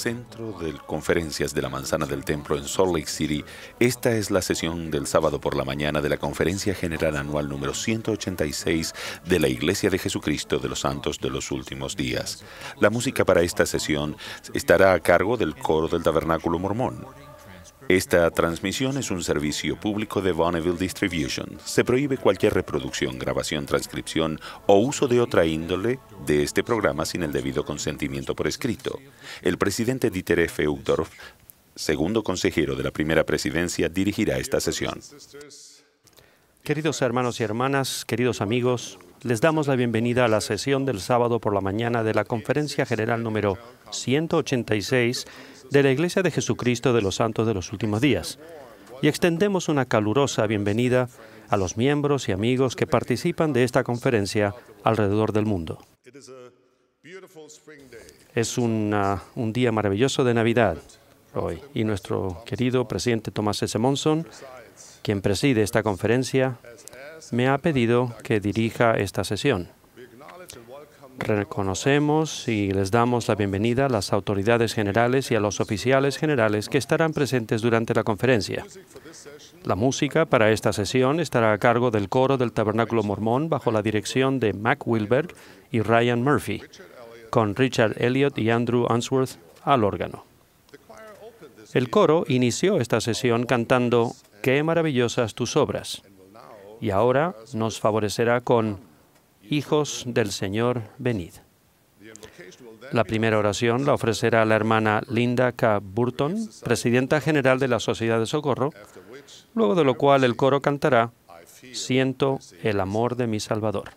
centro de conferencias de la Manzana del Templo en Salt Lake City, esta es la sesión del sábado por la mañana de la Conferencia General Anual número 186 de la Iglesia de Jesucristo de los Santos de los Últimos Días. La música para esta sesión estará a cargo del coro del Tabernáculo Mormón. Esta transmisión es un servicio público de Bonneville Distribution. Se prohíbe cualquier reproducción, grabación, transcripción o uso de otra índole de este programa sin el debido consentimiento por escrito. El presidente Dieter F. Uchtdorf, segundo consejero de la primera presidencia, dirigirá esta sesión. Queridos hermanos y hermanas, queridos amigos, les damos la bienvenida a la sesión del sábado por la mañana de la Conferencia General número 186 de la Iglesia de Jesucristo de los Santos de los Últimos Días y extendemos una calurosa bienvenida a los miembros y amigos que participan de esta conferencia alrededor del mundo. Es un día maravilloso de Navidad hoy y nuestro querido presidente Tomás S. Monson, quien preside esta conferencia, me ha pedido que dirija esta sesión. Reconocemos y les damos la bienvenida a las autoridades generales y a los oficiales generales que estarán presentes durante la conferencia. La música para esta sesión estará a cargo del coro del Tabernáculo Mormón bajo la dirección de Mac Wilberg y Ryan Murphy, con Richard Elliot y Andrew Answorth al órgano. El coro inició esta sesión cantando Qué maravillosas tus obras y ahora nos favorecerá con Hijos del Señor, venid. La primera oración la ofrecerá la hermana Linda K. Burton, presidenta general de la Sociedad de Socorro, luego de lo cual el coro cantará Siento el amor de mi Salvador.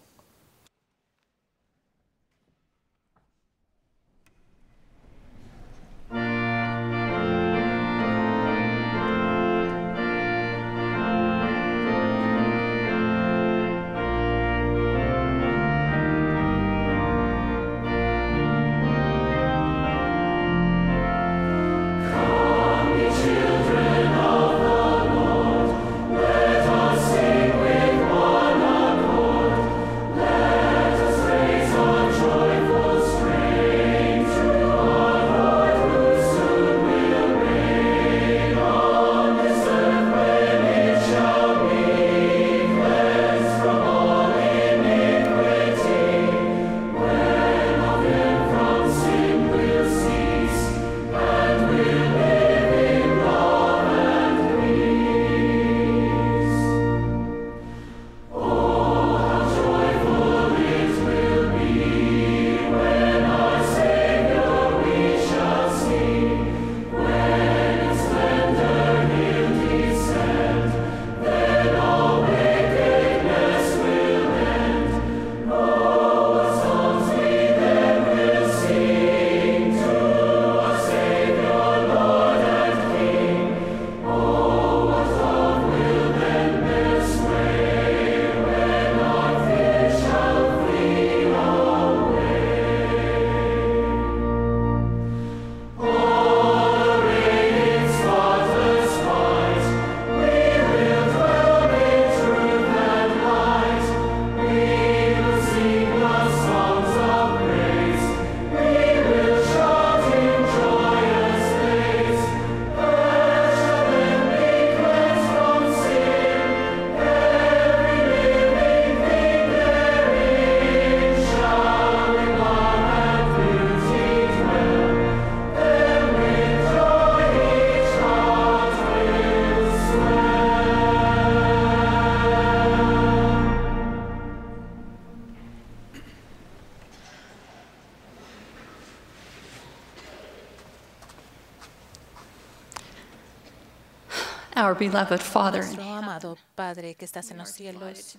nuestro amado Padre que estás en los cielos,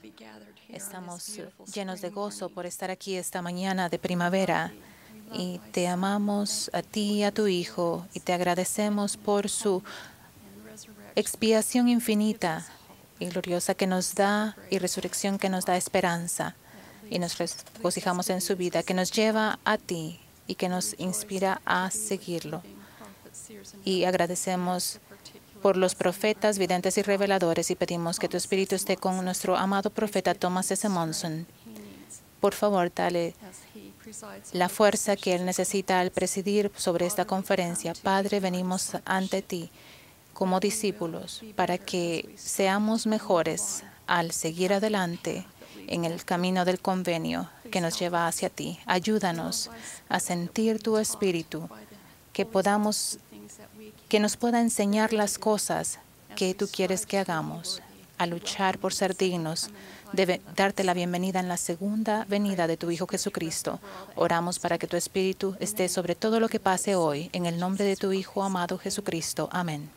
estamos llenos de gozo por estar aquí esta mañana de primavera y te amamos a ti y a tu Hijo y te agradecemos por su expiación infinita y gloriosa que nos da y resurrección que nos da esperanza y nos regocijamos en su vida, que nos lleva a ti y que nos inspira a seguirlo. Y agradecemos por los profetas, videntes y reveladores y pedimos que tu Espíritu esté con nuestro amado profeta Thomas S. Monson. Por favor, dale la fuerza que él necesita al presidir sobre esta conferencia. Padre, venimos ante ti como discípulos para que seamos mejores al seguir adelante en el camino del convenio que nos lleva hacia ti. Ayúdanos a sentir tu espíritu, que podamos que nos pueda enseñar las cosas que tú quieres que hagamos, a luchar por ser dignos, de darte la bienvenida en la segunda venida de tu Hijo Jesucristo. Oramos para que tu Espíritu esté sobre todo lo que pase hoy, en el nombre de tu Hijo amado Jesucristo. Amén.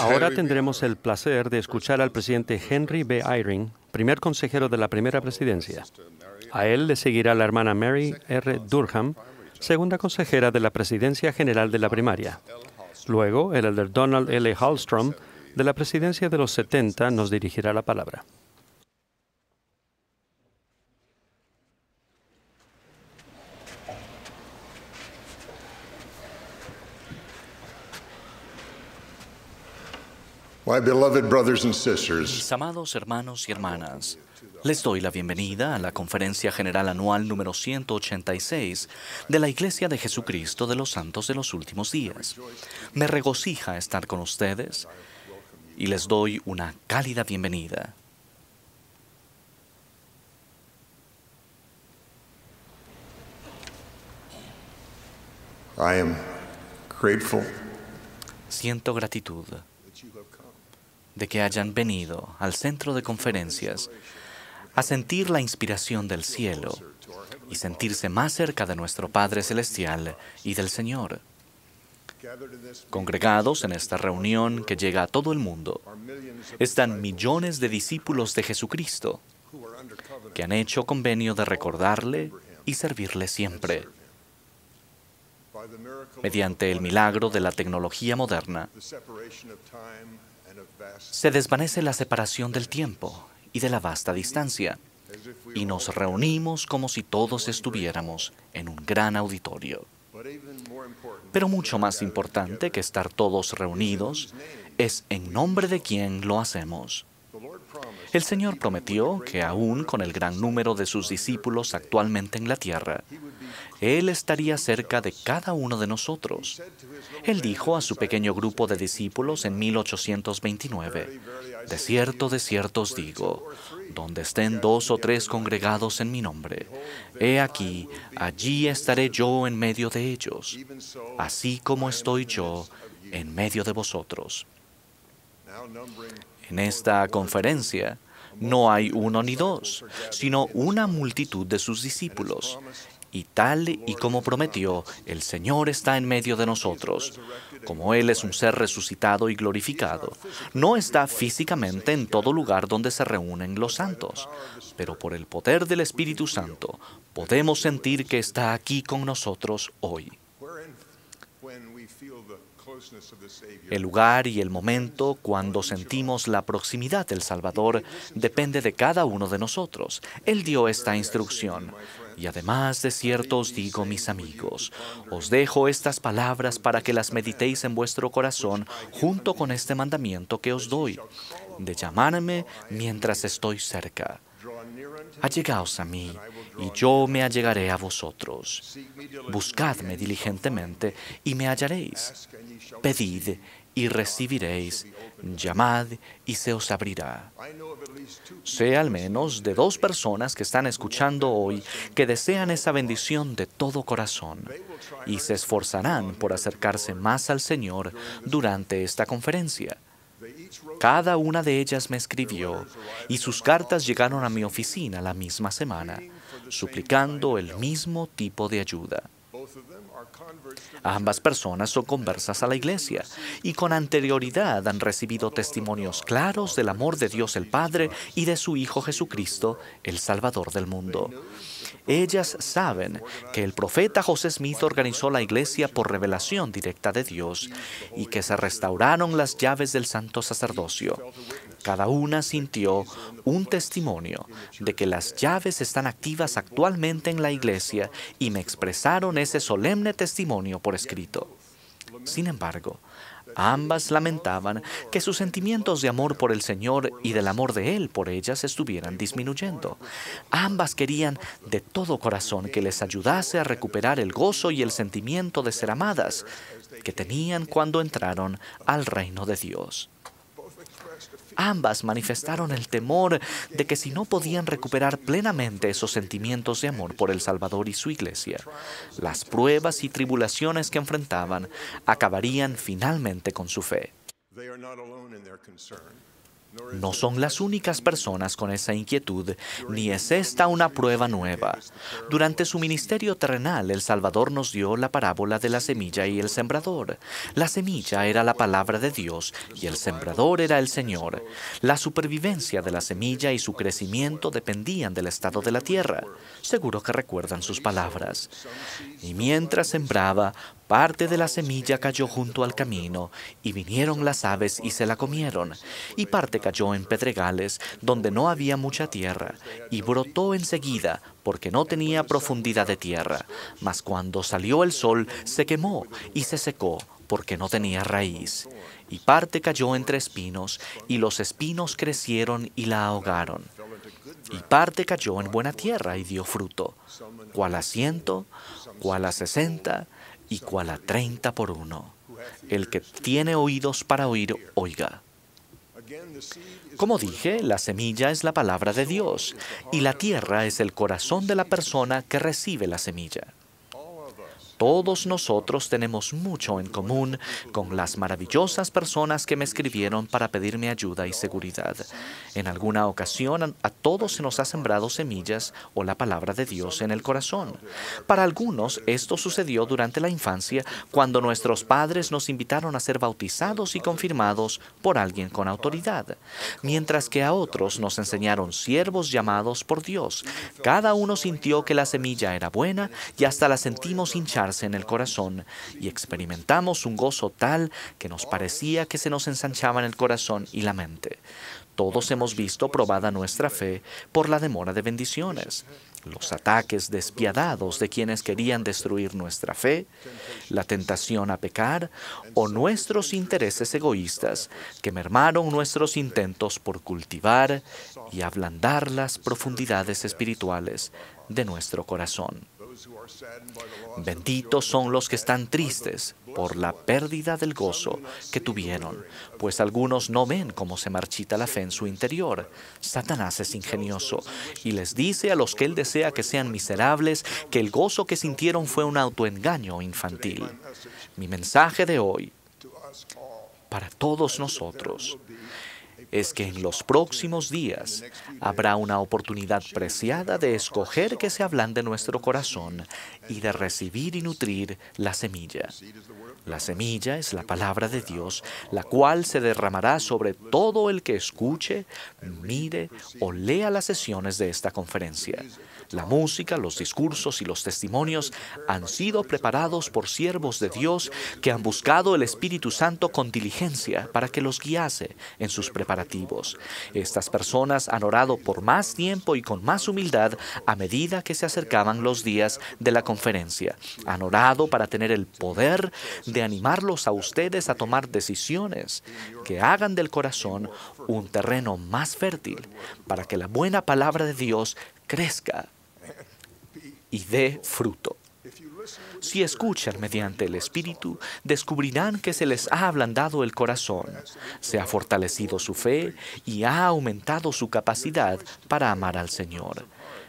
Ahora tendremos el placer de escuchar al presidente Henry B. Eyring, primer consejero de la primera presidencia. A él le seguirá la hermana Mary R. Durham, segunda consejera de la presidencia general de la primaria. Luego, el elder Donald L. Hallstrom, de la presidencia de los 70, nos dirigirá la palabra. Mis amados hermanos y hermanas, les doy la bienvenida a la Conferencia General Anual número 186 de la Iglesia de Jesucristo de los Santos de los Últimos Días. Me regocija estar con ustedes y les doy una cálida bienvenida. Siento gratitud de que hayan venido al centro de conferencias a sentir la inspiración del cielo y sentirse más cerca de nuestro Padre Celestial y del Señor. Congregados en esta reunión que llega a todo el mundo, están millones de discípulos de Jesucristo que han hecho convenio de recordarle y servirle siempre. Mediante el milagro de la tecnología moderna, se desvanece la separación del tiempo y de la vasta distancia, y nos reunimos como si todos estuviéramos en un gran auditorio. Pero mucho más importante que estar todos reunidos es en nombre de quien lo hacemos. El Señor prometió que aún con el gran número de sus discípulos actualmente en la tierra, él estaría cerca de cada uno de nosotros. Él dijo a su pequeño grupo de discípulos en 1829, De cierto, de cierto os digo, donde estén dos o tres congregados en mi nombre, he aquí, allí estaré yo en medio de ellos, así como estoy yo en medio de vosotros. En esta conferencia, no hay uno ni dos, sino una multitud de sus discípulos. Y tal y como prometió, el Señor está en medio de nosotros. Como Él es un ser resucitado y glorificado, no está físicamente en todo lugar donde se reúnen los santos, pero por el poder del Espíritu Santo podemos sentir que está aquí con nosotros hoy. El lugar y el momento cuando sentimos la proximidad del Salvador depende de cada uno de nosotros. Él dio esta instrucción. Y además de cierto os digo, mis amigos, os dejo estas palabras para que las meditéis en vuestro corazón junto con este mandamiento que os doy, de llamarme mientras estoy cerca. Allegaos a mí, y yo me allegaré a vosotros. Buscadme diligentemente, y me hallaréis. Pedid, y recibiréis. Llamad y se os abrirá. Sé al menos de dos personas que están escuchando hoy que desean esa bendición de todo corazón y se esforzarán por acercarse más al Señor durante esta conferencia. Cada una de ellas me escribió y sus cartas llegaron a mi oficina la misma semana, suplicando el mismo tipo de ayuda. Ambas personas son conversas a la iglesia y con anterioridad han recibido testimonios claros del amor de Dios el Padre y de su Hijo Jesucristo, el Salvador del mundo. Ellas saben que el profeta José Smith organizó la iglesia por revelación directa de Dios y que se restauraron las llaves del santo sacerdocio. Cada una sintió un testimonio de que las llaves están activas actualmente en la iglesia y me expresaron ese solemne testimonio por escrito. Sin embargo, Ambas lamentaban que sus sentimientos de amor por el Señor y del amor de Él por ellas estuvieran disminuyendo. Ambas querían de todo corazón que les ayudase a recuperar el gozo y el sentimiento de ser amadas que tenían cuando entraron al reino de Dios. Ambas manifestaron el temor de que si no podían recuperar plenamente esos sentimientos de amor por el Salvador y su iglesia, las pruebas y tribulaciones que enfrentaban acabarían finalmente con su fe. No son las únicas personas con esa inquietud, ni es esta una prueba nueva. Durante su ministerio terrenal, el Salvador nos dio la parábola de la semilla y el sembrador. La semilla era la palabra de Dios y el sembrador era el Señor. La supervivencia de la semilla y su crecimiento dependían del estado de la tierra. Seguro que recuerdan sus palabras. Y mientras sembraba, Parte de la semilla cayó junto al camino, y vinieron las aves y se la comieron, y parte cayó en pedregales, donde no había mucha tierra, y brotó enseguida, porque no tenía profundidad de tierra. Mas cuando salió el sol, se quemó y se secó, porque no tenía raíz. Y parte cayó entre espinos, y los espinos crecieron y la ahogaron. Y parte cayó en buena tierra y dio fruto, cual a ciento, cual a sesenta, igual a 30 por uno. El que tiene oídos para oír, oiga. Como dije, la semilla es la palabra de Dios y la tierra es el corazón de la persona que recibe la semilla. Todos nosotros tenemos mucho en común con las maravillosas personas que me escribieron para pedirme ayuda y seguridad. En alguna ocasión a todos se nos ha sembrado semillas o la palabra de Dios en el corazón. Para algunos esto sucedió durante la infancia cuando nuestros padres nos invitaron a ser bautizados y confirmados por alguien con autoridad, mientras que a otros nos enseñaron siervos llamados por Dios. Cada uno sintió que la semilla era buena y hasta la sentimos hinchada en el corazón y experimentamos un gozo tal que nos parecía que se nos ensanchaban en el corazón y la mente. Todos hemos visto probada nuestra fe por la demora de bendiciones, los ataques despiadados de quienes querían destruir nuestra fe, la tentación a pecar o nuestros intereses egoístas que mermaron nuestros intentos por cultivar y ablandar las profundidades espirituales de nuestro corazón. Benditos son los que están tristes por la pérdida del gozo que tuvieron, pues algunos no ven cómo se marchita la fe en su interior. Satanás es ingenioso y les dice a los que él desea que sean miserables que el gozo que sintieron fue un autoengaño infantil. Mi mensaje de hoy para todos nosotros es que en los próximos días habrá una oportunidad preciada de escoger que se hablan de nuestro corazón y de recibir y nutrir la semilla. La semilla es la palabra de Dios, la cual se derramará sobre todo el que escuche, mire o lea las sesiones de esta conferencia. La música, los discursos y los testimonios han sido preparados por siervos de Dios que han buscado el Espíritu Santo con diligencia para que los guiase en sus preparativos. Estas personas han orado por más tiempo y con más humildad a medida que se acercaban los días de la conferencia. Han orado para tener el poder de animarlos a ustedes a tomar decisiones que hagan del corazón un terreno más fértil para que la buena palabra de Dios crezca y dé fruto. Si escuchan mediante el Espíritu, descubrirán que se les ha ablandado el corazón, se ha fortalecido su fe y ha aumentado su capacidad para amar al Señor.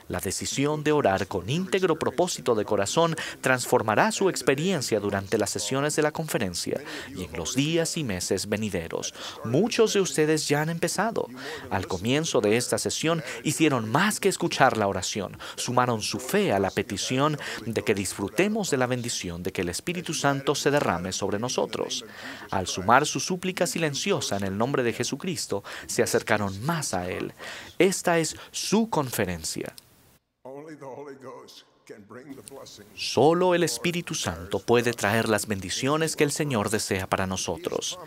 La decisión de orar con íntegro propósito de corazón transformará su experiencia durante las sesiones de la conferencia y en los días y meses venideros. Muchos de ustedes ya han empezado. Al comienzo de esta sesión hicieron más que escuchar la oración, sumaron su fe a la petición de que disfrutemos de la bendición de que el Espíritu Santo se derrame sobre nosotros. Al sumar su súplica silenciosa en el nombre de Jesucristo, se acercaron más a Él. Esta es su conferencia. Solo el Espíritu Santo puede traer las bendiciones que el Señor desea para nosotros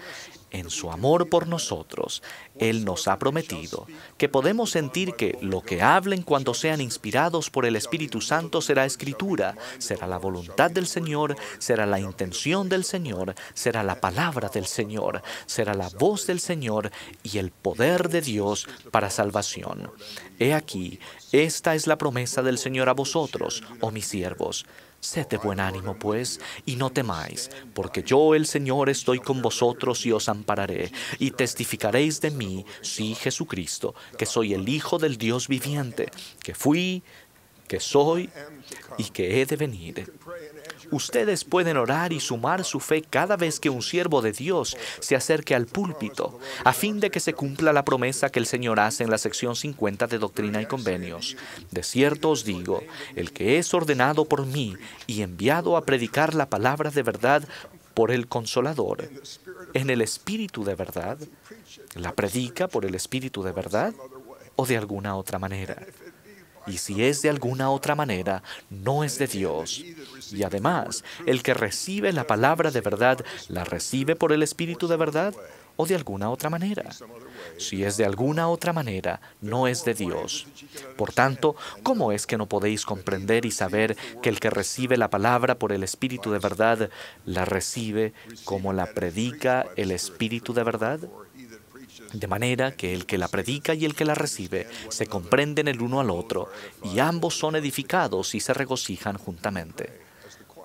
en su amor por nosotros, Él nos ha prometido que podemos sentir que lo que hablen cuando sean inspirados por el Espíritu Santo será escritura, será la voluntad del Señor, será la intención del Señor, será la palabra del Señor, será la voz del Señor y el poder de Dios para salvación. He aquí, esta es la promesa del Señor a vosotros, oh mis siervos Sed de buen ánimo, pues, y no temáis, porque yo el Señor estoy con vosotros y os ampararé, y testificaréis de mí, sí Jesucristo, que soy el Hijo del Dios viviente, que fui, que soy y que he de venir. Ustedes pueden orar y sumar su fe cada vez que un siervo de Dios se acerque al púlpito, a fin de que se cumpla la promesa que el Señor hace en la sección 50 de Doctrina y Convenios. De cierto os digo, el que es ordenado por mí y enviado a predicar la palabra de verdad por el Consolador, en el Espíritu de verdad, la predica por el Espíritu de verdad o de alguna otra manera y si es de alguna otra manera, no es de Dios. Y además, el que recibe la palabra de verdad, ¿la recibe por el Espíritu de verdad o de alguna otra manera? Si es de alguna otra manera, no es de Dios. Por tanto, ¿cómo es que no podéis comprender y saber que el que recibe la palabra por el Espíritu de verdad, la recibe como la predica el Espíritu de verdad? de manera que el que la predica y el que la recibe se comprenden el uno al otro, y ambos son edificados y se regocijan juntamente.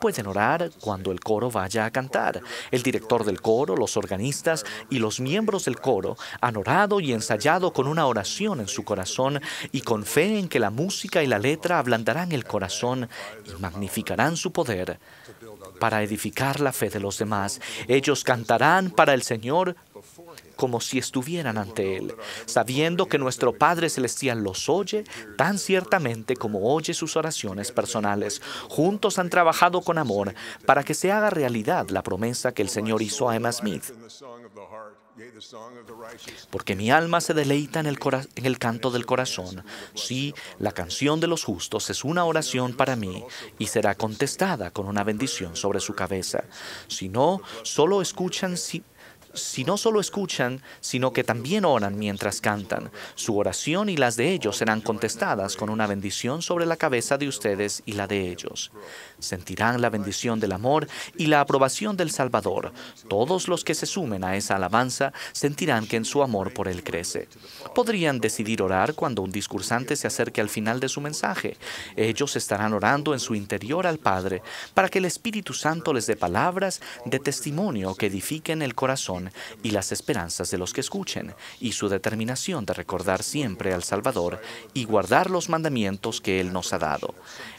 Pueden orar cuando el coro vaya a cantar. El director del coro, los organistas y los miembros del coro han orado y ensayado con una oración en su corazón y con fe en que la música y la letra ablandarán el corazón y magnificarán su poder para edificar la fe de los demás. Ellos cantarán para el Señor como si estuvieran ante Él, sabiendo que nuestro Padre Celestial los oye tan ciertamente como oye sus oraciones personales. Juntos han trabajado con amor para que se haga realidad la promesa que el Señor hizo a Emma Smith. Porque mi alma se deleita en el, canto del corazón. Sí, la canción de los justos es una oración para mí y será contestada con una bendición sobre su cabeza. Si no, solo escuchan si si no solo escuchan, sino que también oran mientras cantan. Su oración y las de ellos serán contestadas con una bendición sobre la cabeza de ustedes y la de ellos. Sentirán la bendición del amor y la aprobación del Salvador. Todos los que se sumen a esa alabanza sentirán que en su amor por Él crece. Podrían decidir orar cuando un discursante se acerque al final de su mensaje. Ellos estarán orando en su interior al Padre para que el Espíritu Santo les dé palabras de testimonio que edifiquen el corazón y las esperanzas de los que escuchen, y su determinación de recordar siempre al Salvador y guardar los mandamientos que Él nos ha dado.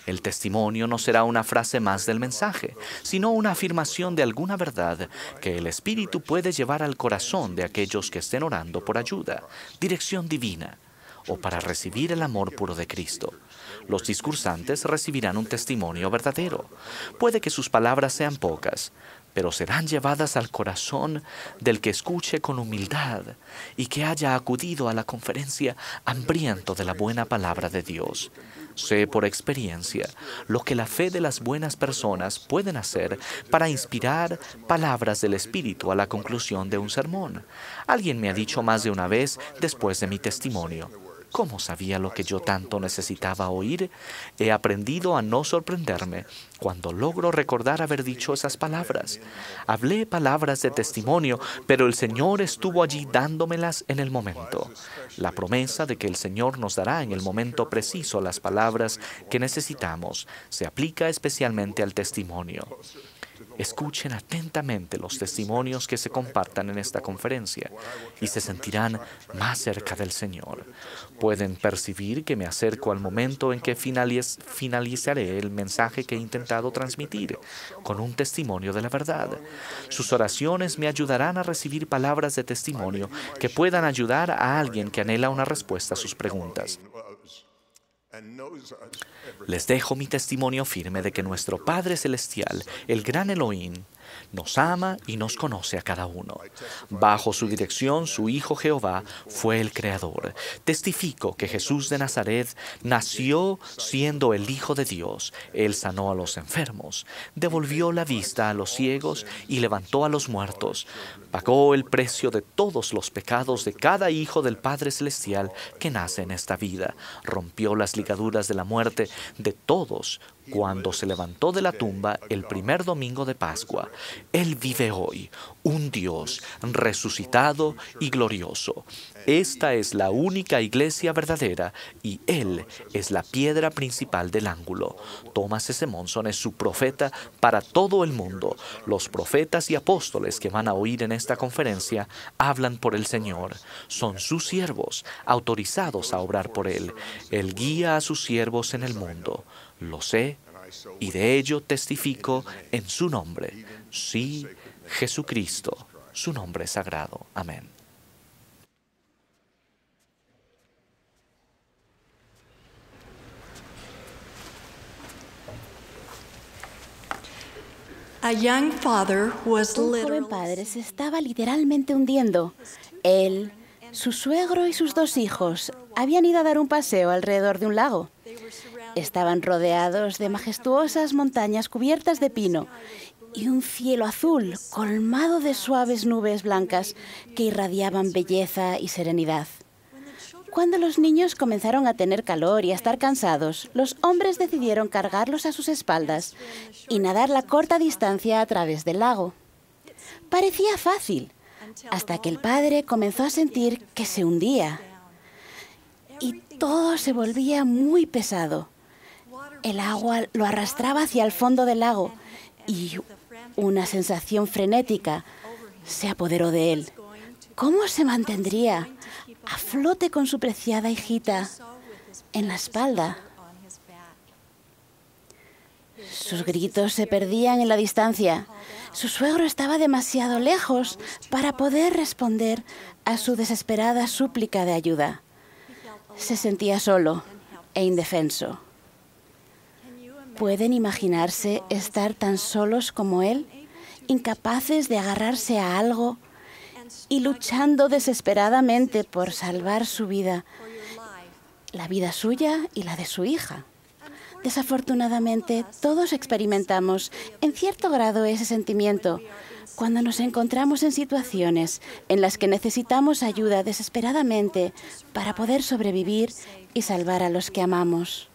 El testimonio no será una frase más del mensaje, sino una afirmación de alguna verdad que el Espíritu puede llevar al corazón de aquellos que estén orando por ayuda, dirección divina o para recibir el amor puro de Cristo. Los discursantes recibirán un testimonio verdadero. Puede que sus palabras sean pocas, pero serán llevadas al corazón del que escuche con humildad y que haya acudido a la conferencia hambriento de la buena palabra de Dios. Sé por experiencia lo que la fe de las buenas personas pueden hacer para inspirar palabras del Espíritu a la conclusión de un sermón. Alguien me ha dicho más de una vez después de mi testimonio. ¿Cómo sabía lo que yo tanto necesitaba oír? He aprendido a no sorprenderme cuando logro recordar haber dicho esas palabras. Hablé palabras de testimonio, pero el Señor estuvo allí dándomelas en el momento. La promesa de que el Señor nos dará en el momento preciso las palabras que necesitamos se aplica especialmente al testimonio. Escuchen atentamente los testimonios que se compartan en esta conferencia y se sentirán más cerca del Señor. Pueden percibir que me acerco al momento en que finalizaré el mensaje que he intentado transmitir con un testimonio de la verdad. Sus oraciones me ayudarán a recibir palabras de testimonio que puedan ayudar a alguien que anhela una respuesta a sus preguntas. Les dejo mi testimonio firme de que nuestro Padre Celestial, el gran Elohim, nos ama y nos conoce a cada uno. Bajo su dirección, su Hijo Jehová fue el Creador. Testifico que Jesús de Nazaret nació siendo el Hijo de Dios. Él sanó a los enfermos, devolvió la vista a los ciegos y levantó a los muertos. Pagó el precio de todos los pecados de cada hijo del Padre Celestial que nace en esta vida. Rompió las ligaduras de la muerte de todos cuando se levantó de la tumba el primer domingo de Pascua. Él vive hoy, un Dios resucitado y glorioso. Esta es la única iglesia verdadera y Él es la piedra principal del ángulo. Thomas S. Monson es su profeta para todo el mundo. Los profetas y apóstoles que van a oír en esta conferencia hablan por el Señor. Son sus siervos, autorizados a obrar por Él. Él guía a sus siervos en el mundo. Lo sé y de ello testifico en su nombre. Sí, Jesucristo, su nombre sagrado. Amén. Un joven padre se estaba literalmente hundiendo. Él, su suegro y sus dos hijos habían ido a dar un paseo alrededor de un lago. Estaban rodeados de majestuosas montañas cubiertas de pino y un cielo azul colmado de suaves nubes blancas que irradiaban belleza y serenidad. Cuando los niños comenzaron a tener calor y a estar cansados, los hombres decidieron cargarlos a sus espaldas y nadar la corta distancia a través del lago. Parecía fácil, hasta que el padre comenzó a sentir que se hundía y todo se volvía muy pesado. El agua lo arrastraba hacia el fondo del lago y una sensación frenética se apoderó de él. ¿Cómo se mantendría? a flote con su preciada hijita en la espalda. Sus gritos se perdían en la distancia. Su suegro estaba demasiado lejos para poder responder a su desesperada súplica de ayuda. Se sentía solo e indefenso. ¿Pueden imaginarse estar tan solos como él, incapaces de agarrarse a algo y luchando desesperadamente por salvar su vida, la vida suya y la de su hija. Desafortunadamente, todos experimentamos en cierto grado ese sentimiento cuando nos encontramos en situaciones en las que necesitamos ayuda desesperadamente para poder sobrevivir y salvar a los que amamos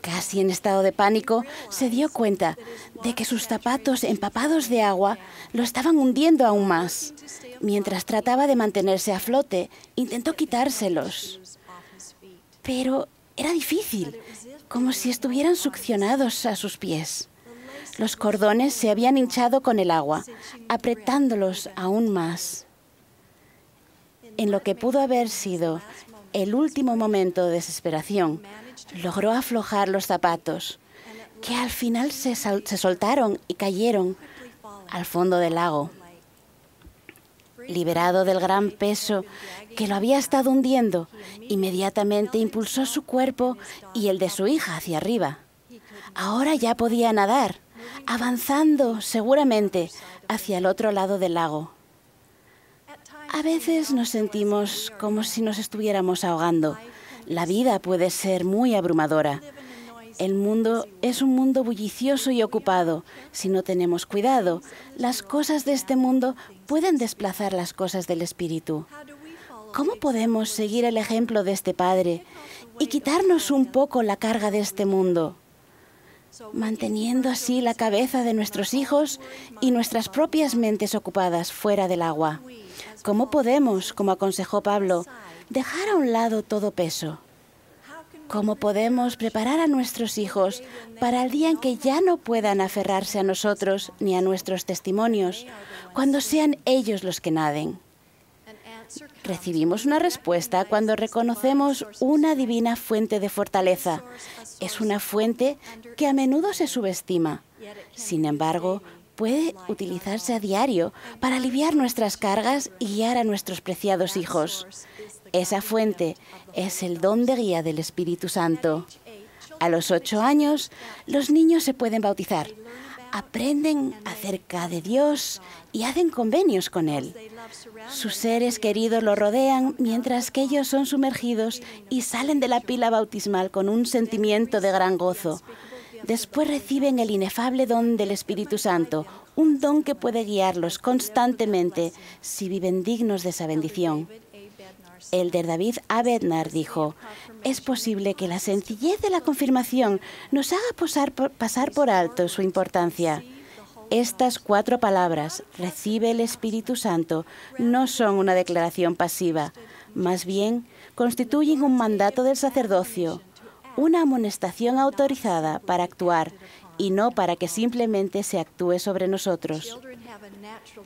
casi en estado de pánico, se dio cuenta de que sus zapatos empapados de agua lo estaban hundiendo aún más. Mientras trataba de mantenerse a flote, intentó quitárselos. Pero era difícil, como si estuvieran succionados a sus pies. Los cordones se habían hinchado con el agua, apretándolos aún más. En lo que pudo haber sido el último momento de desesperación, Logró aflojar los zapatos, que al final se, se soltaron y cayeron al fondo del lago. Liberado del gran peso que lo había estado hundiendo, inmediatamente impulsó su cuerpo y el de su hija hacia arriba. Ahora ya podía nadar, avanzando seguramente hacia el otro lado del lago. A veces nos sentimos como si nos estuviéramos ahogando, la vida puede ser muy abrumadora. El mundo es un mundo bullicioso y ocupado. Si no tenemos cuidado, las cosas de este mundo pueden desplazar las cosas del espíritu. ¿Cómo podemos seguir el ejemplo de este Padre y quitarnos un poco la carga de este mundo? Manteniendo así la cabeza de nuestros hijos y nuestras propias mentes ocupadas fuera del agua. ¿Cómo podemos, como aconsejó Pablo, dejar a un lado todo peso. ¿Cómo podemos preparar a nuestros hijos para el día en que ya no puedan aferrarse a nosotros ni a nuestros testimonios, cuando sean ellos los que naden? Recibimos una respuesta cuando reconocemos una divina fuente de fortaleza. Es una fuente que a menudo se subestima. Sin embargo, puede utilizarse a diario para aliviar nuestras cargas y guiar a nuestros preciados hijos. Esa fuente es el don de guía del Espíritu Santo. A los ocho años, los niños se pueden bautizar. Aprenden acerca de Dios y hacen convenios con Él. Sus seres queridos lo rodean mientras que ellos son sumergidos y salen de la pila bautismal con un sentimiento de gran gozo. Después reciben el inefable don del Espíritu Santo, un don que puede guiarlos constantemente si viven dignos de esa bendición. El de David Abednar dijo, es posible que la sencillez de la confirmación nos haga pasar por alto su importancia. Estas cuatro palabras, recibe el Espíritu Santo, no son una declaración pasiva, más bien constituyen un mandato del sacerdocio, una amonestación autorizada para actuar y no para que simplemente se actúe sobre nosotros.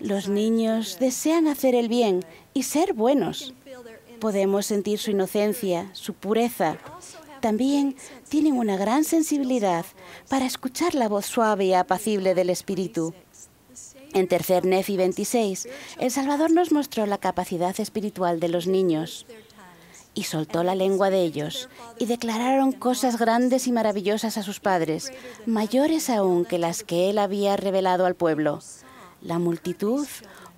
Los niños desean hacer el bien y ser buenos podemos sentir su inocencia, su pureza. También tienen una gran sensibilidad para escuchar la voz suave y apacible del Espíritu. En tercer Nefi 26, el Salvador nos mostró la capacidad espiritual de los niños y soltó la lengua de ellos, y declararon cosas grandes y maravillosas a sus padres, mayores aún que las que él había revelado al pueblo. La multitud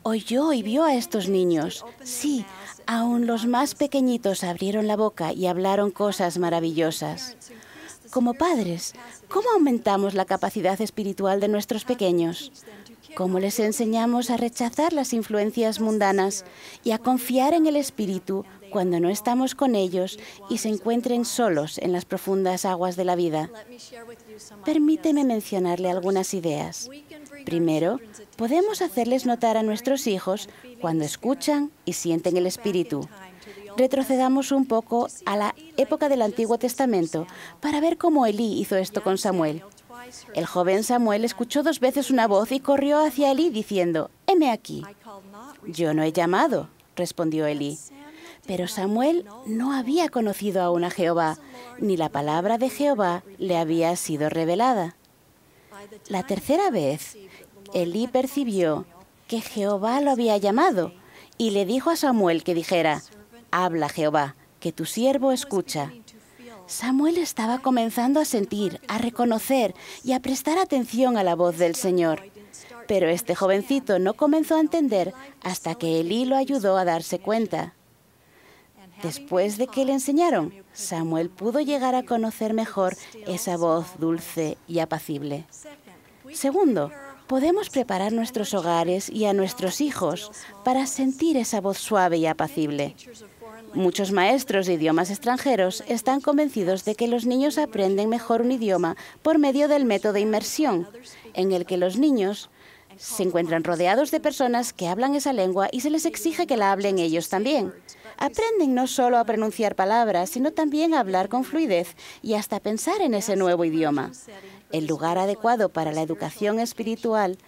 oyó y vio a estos niños, sí, Aún los más pequeñitos abrieron la boca y hablaron cosas maravillosas. Como padres, ¿cómo aumentamos la capacidad espiritual de nuestros pequeños? ¿Cómo les enseñamos a rechazar las influencias mundanas y a confiar en el Espíritu cuando no estamos con ellos y se encuentren solos en las profundas aguas de la vida? Permíteme mencionarle algunas ideas. Primero, podemos hacerles notar a nuestros hijos cuando escuchan y sienten el Espíritu. Retrocedamos un poco a la época del Antiguo Testamento para ver cómo Elí hizo esto con Samuel. El joven Samuel escuchó dos veces una voz y corrió hacia Elí diciendo, heme aquí. Yo no he llamado, respondió Elí. Pero Samuel no había conocido aún a Jehová, ni la palabra de Jehová le había sido revelada. La tercera vez, Elí percibió que Jehová lo había llamado y le dijo a Samuel que dijera, habla Jehová, que tu siervo escucha. Samuel estaba comenzando a sentir, a reconocer y a prestar atención a la voz del Señor. Pero este jovencito no comenzó a entender hasta que Elí lo ayudó a darse cuenta. Después de que le enseñaron, Samuel pudo llegar a conocer mejor esa voz dulce y apacible. Segundo, podemos preparar nuestros hogares y a nuestros hijos para sentir esa voz suave y apacible. Muchos maestros de idiomas extranjeros están convencidos de que los niños aprenden mejor un idioma por medio del método de inmersión, en el que los niños se encuentran rodeados de personas que hablan esa lengua y se les exige que la hablen ellos también. Aprenden no solo a pronunciar palabras, sino también a hablar con fluidez y hasta pensar en ese nuevo idioma. El lugar adecuado para la educación espiritual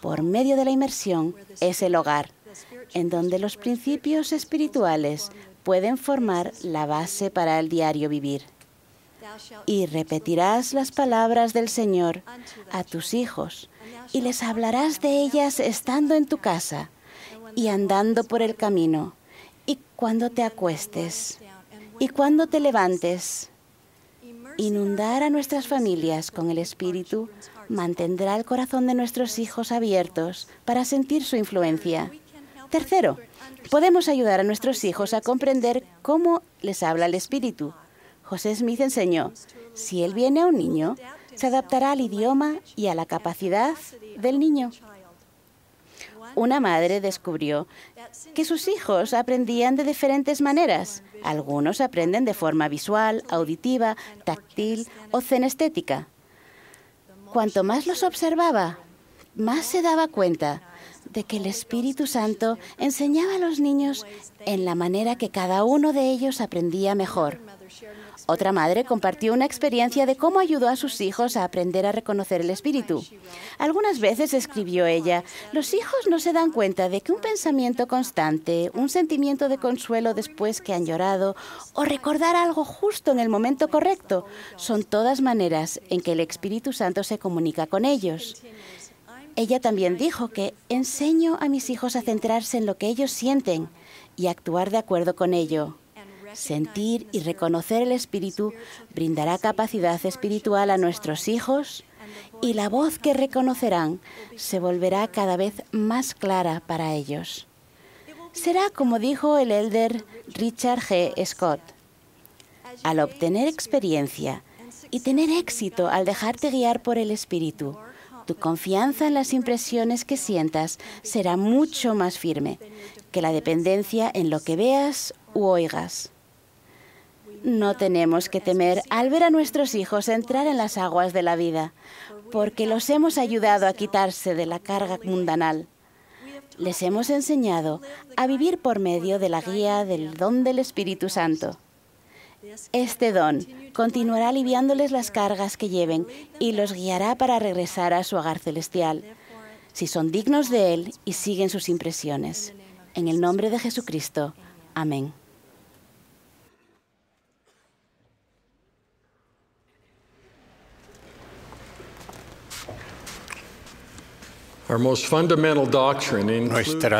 por medio de la inmersión es el hogar, en donde los principios espirituales pueden formar la base para el diario vivir. Y repetirás las palabras del Señor a tus hijos, y les hablarás de ellas estando en tu casa y andando por el camino, y cuando te acuestes y cuando te levantes, inundar a nuestras familias con el Espíritu mantendrá el corazón de nuestros hijos abiertos para sentir su influencia. Tercero, podemos ayudar a nuestros hijos a comprender cómo les habla el Espíritu. José Smith enseñó, si él viene a un niño, se adaptará al idioma y a la capacidad del niño una madre descubrió que sus hijos aprendían de diferentes maneras. Algunos aprenden de forma visual, auditiva, táctil o cenestética. Cuanto más los observaba, más se daba cuenta de que el Espíritu Santo enseñaba a los niños en la manera que cada uno de ellos aprendía mejor. Otra madre compartió una experiencia de cómo ayudó a sus hijos a aprender a reconocer el espíritu. Algunas veces escribió ella, los hijos no se dan cuenta de que un pensamiento constante, un sentimiento de consuelo después que han llorado o recordar algo justo en el momento correcto son todas maneras en que el Espíritu Santo se comunica con ellos. Ella también dijo que enseño a mis hijos a centrarse en lo que ellos sienten y actuar de acuerdo con ello. Sentir y reconocer el espíritu brindará capacidad espiritual a nuestros hijos y la voz que reconocerán se volverá cada vez más clara para ellos. Será como dijo el elder Richard G. Scott. Al obtener experiencia y tener éxito al dejarte guiar por el espíritu, tu confianza en las impresiones que sientas será mucho más firme que la dependencia en lo que veas u oigas. No tenemos que temer al ver a nuestros hijos entrar en las aguas de la vida, porque los hemos ayudado a quitarse de la carga mundanal. Les hemos enseñado a vivir por medio de la guía del don del Espíritu Santo. Este don continuará aliviándoles las cargas que lleven y los guiará para regresar a su hogar celestial, si son dignos de Él y siguen sus impresiones. En el nombre de Jesucristo. Amén. Nuestra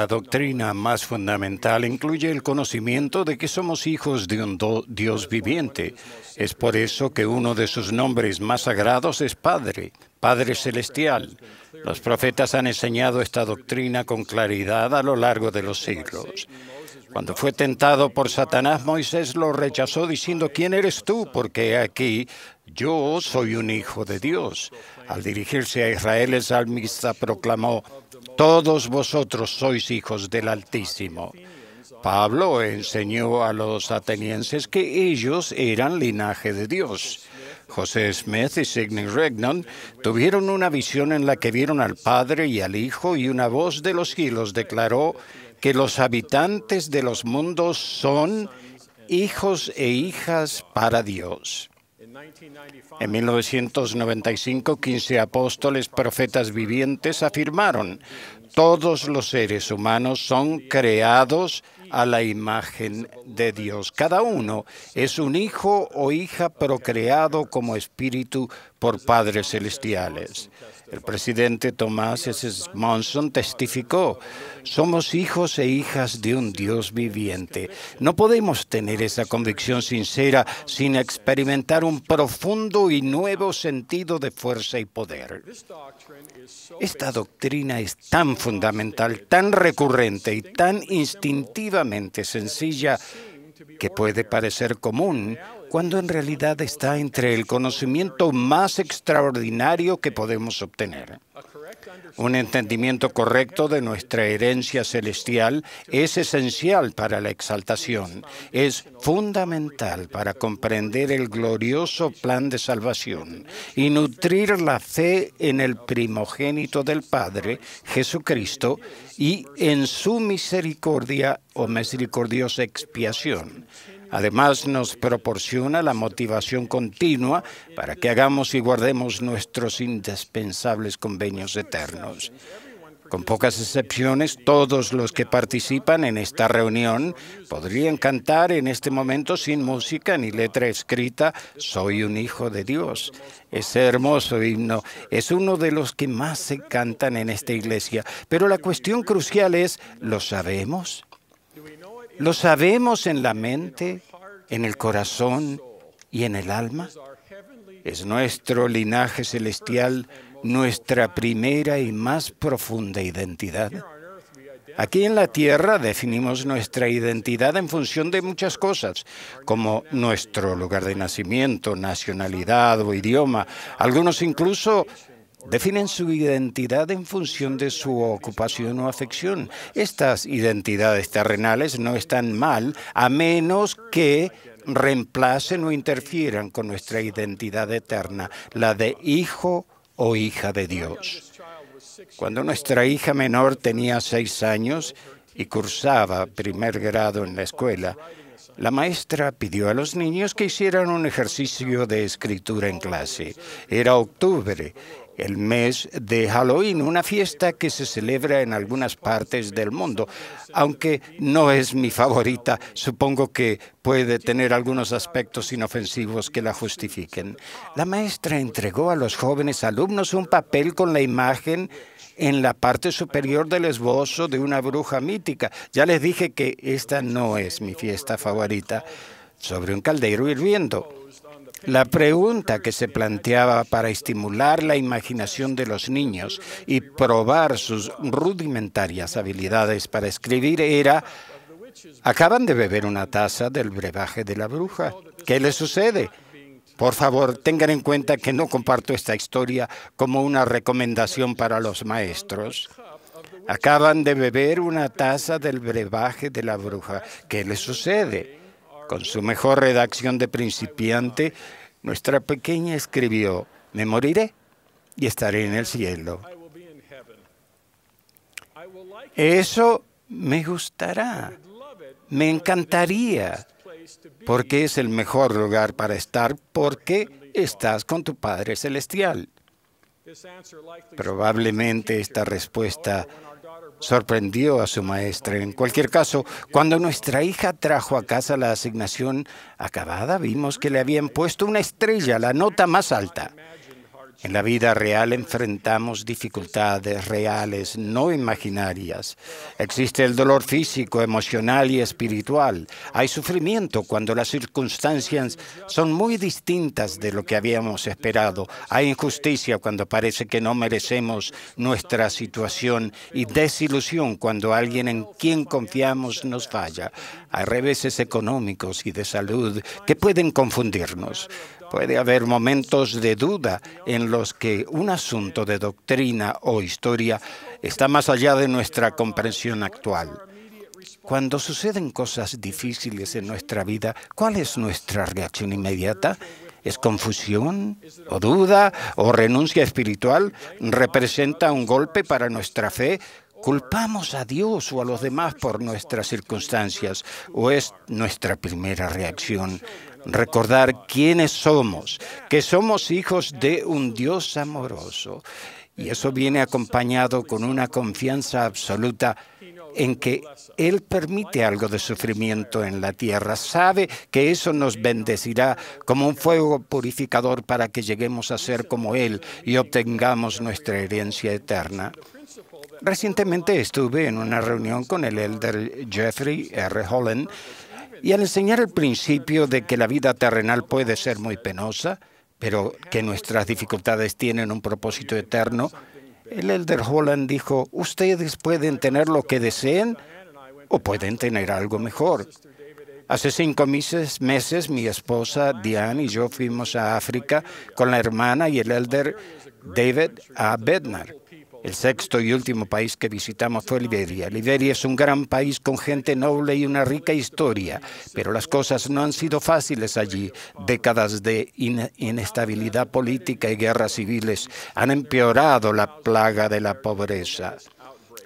doctrina más fundamental incluye el conocimiento de que somos hijos de un Dios viviente. Es por eso que uno de sus nombres más sagrados es Padre, Padre Celestial. Los profetas han enseñado esta doctrina con claridad a lo largo de los siglos. Cuando fue tentado por Satanás, Moisés lo rechazó diciendo, ¿quién eres tú? Porque aquí yo soy un hijo de Dios. Al dirigirse a Israel, el salmista proclamó, todos vosotros sois hijos del Altísimo. Pablo enseñó a los atenienses que ellos eran linaje de Dios. José Smith y Sidney Regnon tuvieron una visión en la que vieron al Padre y al Hijo y una voz de los cielos declaró, que los habitantes de los mundos son hijos e hijas para Dios. En 1995, 15 apóstoles profetas vivientes afirmaron, todos los seres humanos son creados a la imagen de Dios. Cada uno es un hijo o hija procreado como espíritu por padres celestiales. El presidente Thomas S. Monson testificó, somos hijos e hijas de un Dios viviente. No podemos tener esa convicción sincera sin experimentar un profundo y nuevo sentido de fuerza y poder. Esta doctrina es tan fundamental, tan recurrente y tan instintivamente sencilla que puede parecer común, cuando en realidad está entre el conocimiento más extraordinario que podemos obtener. Un entendimiento correcto de nuestra herencia celestial es esencial para la exaltación, es fundamental para comprender el glorioso plan de salvación y nutrir la fe en el primogénito del Padre, Jesucristo, y en su misericordia o misericordiosa expiación Además, nos proporciona la motivación continua para que hagamos y guardemos nuestros indispensables convenios eternos. Con pocas excepciones, todos los que participan en esta reunión podrían cantar en este momento sin música ni letra escrita, Soy un hijo de Dios. Es hermoso himno es uno de los que más se cantan en esta iglesia, pero la cuestión crucial es, ¿lo sabemos? ¿Lo sabemos en la mente, en el corazón y en el alma? Es nuestro linaje celestial, nuestra primera y más profunda identidad. Aquí en la Tierra definimos nuestra identidad en función de muchas cosas, como nuestro lugar de nacimiento, nacionalidad o idioma. Algunos incluso definen su identidad en función de su ocupación o afección. Estas identidades terrenales no están mal a menos que reemplacen o interfieran con nuestra identidad eterna, la de hijo o hija de Dios. Cuando nuestra hija menor tenía seis años y cursaba primer grado en la escuela, la maestra pidió a los niños que hicieran un ejercicio de escritura en clase. Era octubre el mes de Halloween, una fiesta que se celebra en algunas partes del mundo, aunque no es mi favorita, supongo que puede tener algunos aspectos inofensivos que la justifiquen. La maestra entregó a los jóvenes alumnos un papel con la imagen en la parte superior del esbozo de una bruja mítica. Ya les dije que esta no es mi fiesta favorita, sobre un caldero hirviendo. La pregunta que se planteaba para estimular la imaginación de los niños y probar sus rudimentarias habilidades para escribir era, acaban de beber una taza del brebaje de la bruja. ¿Qué les sucede? Por favor, tengan en cuenta que no comparto esta historia como una recomendación para los maestros. Acaban de beber una taza del brebaje de la bruja. ¿Qué les sucede? Con su mejor redacción de principiante, nuestra pequeña escribió, me moriré y estaré en el cielo. Eso me gustará, me encantaría, porque es el mejor lugar para estar, porque estás con tu Padre Celestial. Probablemente esta respuesta sorprendió a su maestra. En cualquier caso, cuando nuestra hija trajo a casa la asignación acabada, vimos que le habían puesto una estrella, la nota más alta. En la vida real enfrentamos dificultades reales, no imaginarias. Existe el dolor físico, emocional y espiritual. Hay sufrimiento cuando las circunstancias son muy distintas de lo que habíamos esperado. Hay injusticia cuando parece que no merecemos nuestra situación y desilusión cuando alguien en quien confiamos nos falla. Hay reveses económicos y de salud que pueden confundirnos. Puede haber momentos de duda en los que un asunto de doctrina o historia está más allá de nuestra comprensión actual. Cuando suceden cosas difíciles en nuestra vida, ¿cuál es nuestra reacción inmediata? ¿Es confusión o duda o renuncia espiritual? ¿Representa un golpe para nuestra fe? Culpamos a Dios o a los demás por nuestras circunstancias o es nuestra primera reacción recordar quiénes somos, que somos hijos de un Dios amoroso y eso viene acompañado con una confianza absoluta en que Él permite algo de sufrimiento en la tierra. Sabe que eso nos bendecirá como un fuego purificador para que lleguemos a ser como Él y obtengamos nuestra herencia eterna. Recientemente estuve en una reunión con el elder Jeffrey R. Holland y al enseñar el principio de que la vida terrenal puede ser muy penosa, pero que nuestras dificultades tienen un propósito eterno, el elder Holland dijo, ustedes pueden tener lo que deseen o pueden tener algo mejor. Hace cinco meses, meses mi esposa Diane y yo fuimos a África con la hermana y el elder David A. Bednar. El sexto y último país que visitamos fue Liberia. Liberia es un gran país con gente noble y una rica historia, pero las cosas no han sido fáciles allí. Décadas de inestabilidad política y guerras civiles han empeorado la plaga de la pobreza.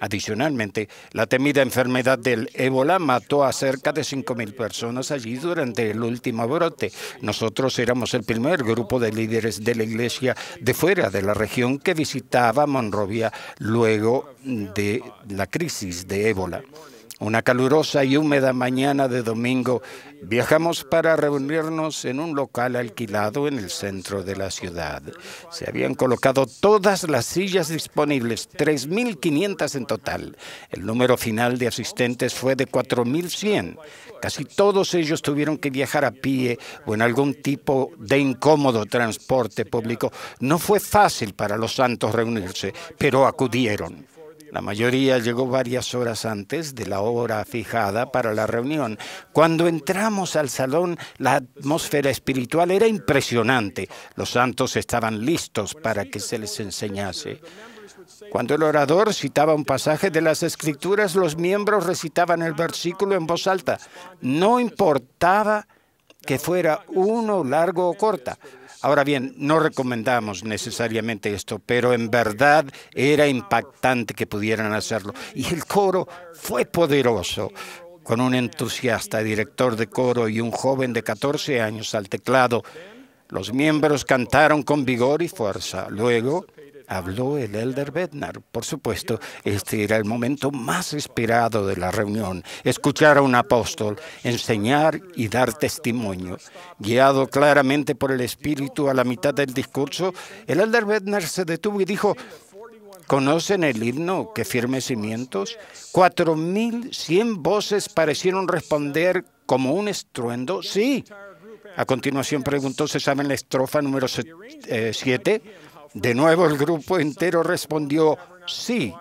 Adicionalmente, la temida enfermedad del ébola mató a cerca de 5.000 personas allí durante el último brote. Nosotros éramos el primer grupo de líderes de la iglesia de fuera de la región que visitaba Monrovia luego de la crisis de ébola. Una calurosa y húmeda mañana de domingo viajamos para reunirnos en un local alquilado en el centro de la ciudad. Se habían colocado todas las sillas disponibles, 3.500 en total. El número final de asistentes fue de 4.100. Casi todos ellos tuvieron que viajar a pie o en algún tipo de incómodo transporte público. No fue fácil para los santos reunirse, pero acudieron. La mayoría llegó varias horas antes de la hora fijada para la reunión. Cuando entramos al salón, la atmósfera espiritual era impresionante. Los santos estaban listos para que se les enseñase. Cuando el orador citaba un pasaje de las Escrituras, los miembros recitaban el versículo en voz alta. No importaba que fuera uno largo o corta. Ahora bien, no recomendamos necesariamente esto, pero en verdad era impactante que pudieran hacerlo. Y el coro fue poderoso, con un entusiasta director de coro y un joven de 14 años al teclado. Los miembros cantaron con vigor y fuerza. Luego, habló el elder Bednar. Por supuesto, este era el momento más inspirado de la reunión, escuchar a un apóstol, enseñar y dar testimonio. Guiado claramente por el Espíritu a la mitad del discurso, el elder Bednar se detuvo y dijo, ¿Conocen el himno que firme cimientos? 4.100 voces parecieron responder como un estruendo, sí. A continuación preguntó, ¿se saben la estrofa número 7? De nuevo el grupo entero respondió, sí,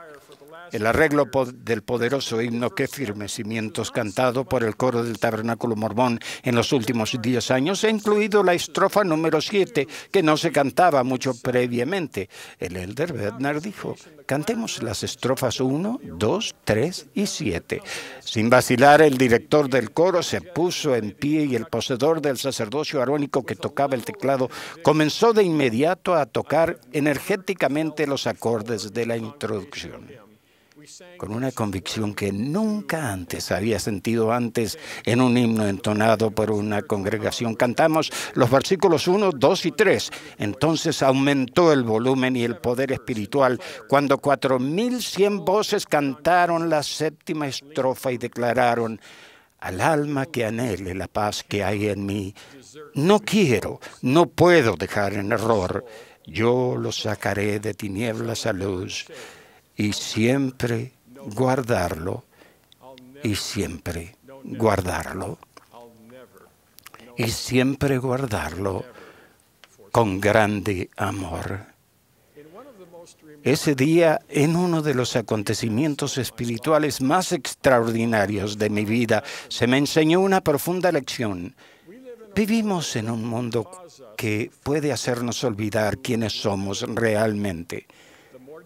el arreglo del poderoso himno que firmecimientos cimientos cantado por el coro del Tabernáculo Mormón en los últimos diez años ha e incluido la estrofa número 7 que no se cantaba mucho previamente. El elder Bednar dijo, cantemos las estrofas 1, 2, 3 y 7. Sin vacilar, el director del coro se puso en pie y el poseedor del sacerdocio arónico que tocaba el teclado comenzó de inmediato a tocar energéticamente los acordes de la introducción con una convicción que nunca antes había sentido antes en un himno entonado por una congregación. Cantamos los versículos 1, 2 y 3. Entonces aumentó el volumen y el poder espiritual cuando 4.100 voces cantaron la séptima estrofa y declararon, al alma que anhele la paz que hay en mí, no quiero, no puedo dejar en error, yo lo sacaré de tinieblas a luz y siempre guardarlo y siempre guardarlo y siempre guardarlo con grande amor. Ese día, en uno de los acontecimientos espirituales más extraordinarios de mi vida, se me enseñó una profunda lección. Vivimos en un mundo que puede hacernos olvidar quiénes somos realmente.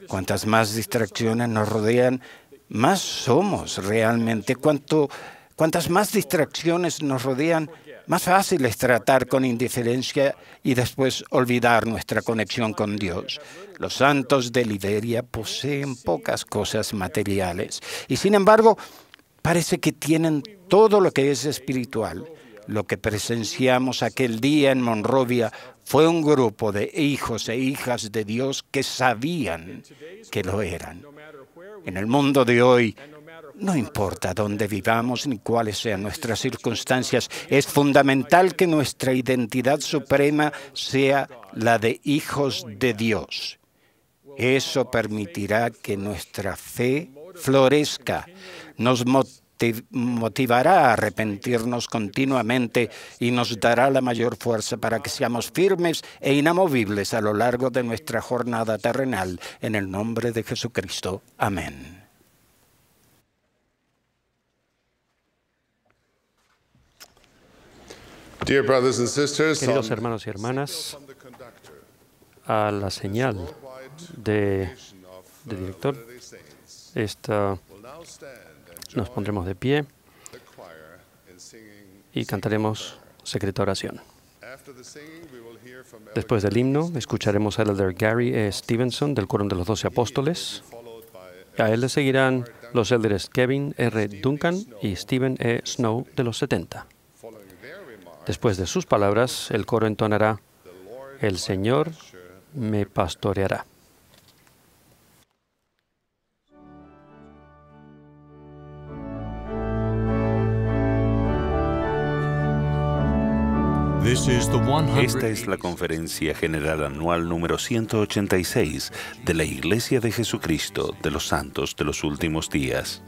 Cuantas más distracciones nos rodean, más somos realmente. cuantas más distracciones nos rodean, más fácil es tratar con indiferencia y después olvidar nuestra conexión con Dios. Los santos de Liberia poseen pocas cosas materiales y sin embargo parece que tienen todo lo que es espiritual. Lo que presenciamos aquel día en Monrovia fue un grupo de hijos e hijas de Dios que sabían que lo eran. En el mundo de hoy, no importa dónde vivamos ni cuáles sean nuestras circunstancias, es fundamental que nuestra identidad suprema sea la de hijos de Dios. Eso permitirá que nuestra fe florezca, nos motive motivará a arrepentirnos continuamente y nos dará la mayor fuerza para que seamos firmes e inamovibles a lo largo de nuestra jornada terrenal. En el nombre de Jesucristo. Amén. Queridos um, hermanos y hermanas, a la señal de, de director, esta nos pondremos de pie y cantaremos secreta oración. Después del himno, escucharemos al elder Gary e. Stevenson del coro de los Doce Apóstoles. A él le seguirán los elders Kevin R. Duncan y Stephen E. Snow de los 70. Después de sus palabras, el coro entonará, El Señor me pastoreará. Esta es la conferencia general anual número 186 de la Iglesia de Jesucristo de los Santos de los Últimos Días.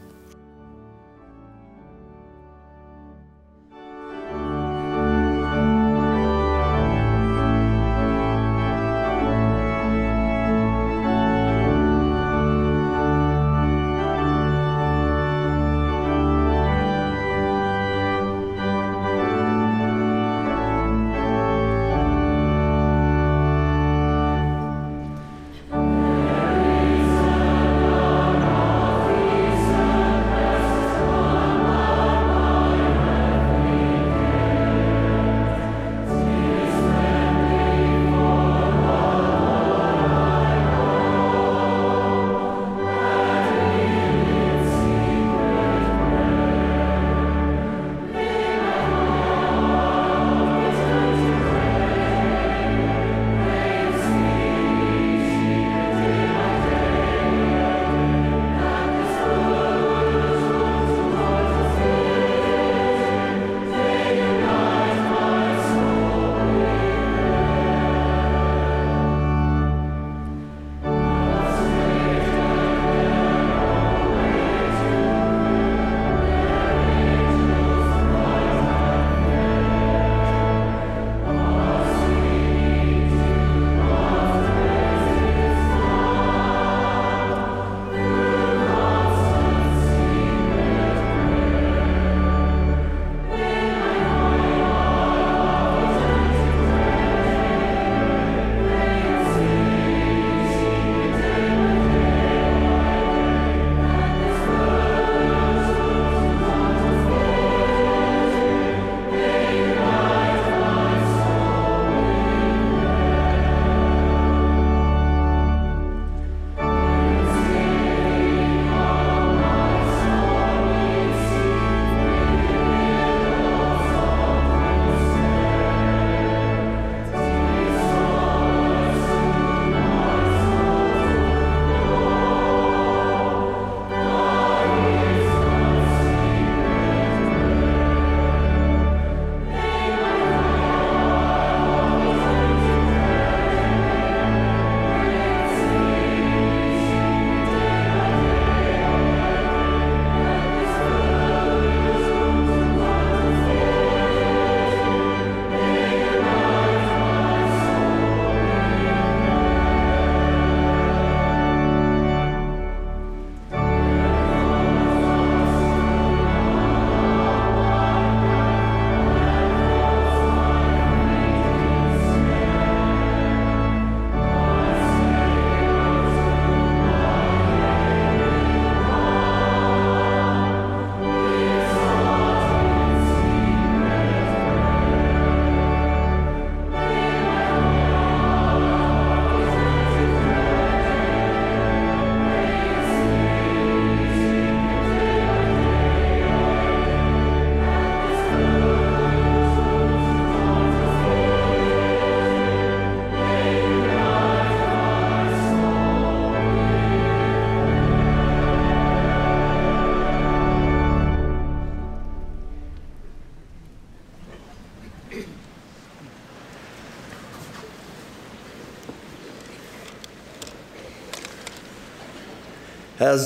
A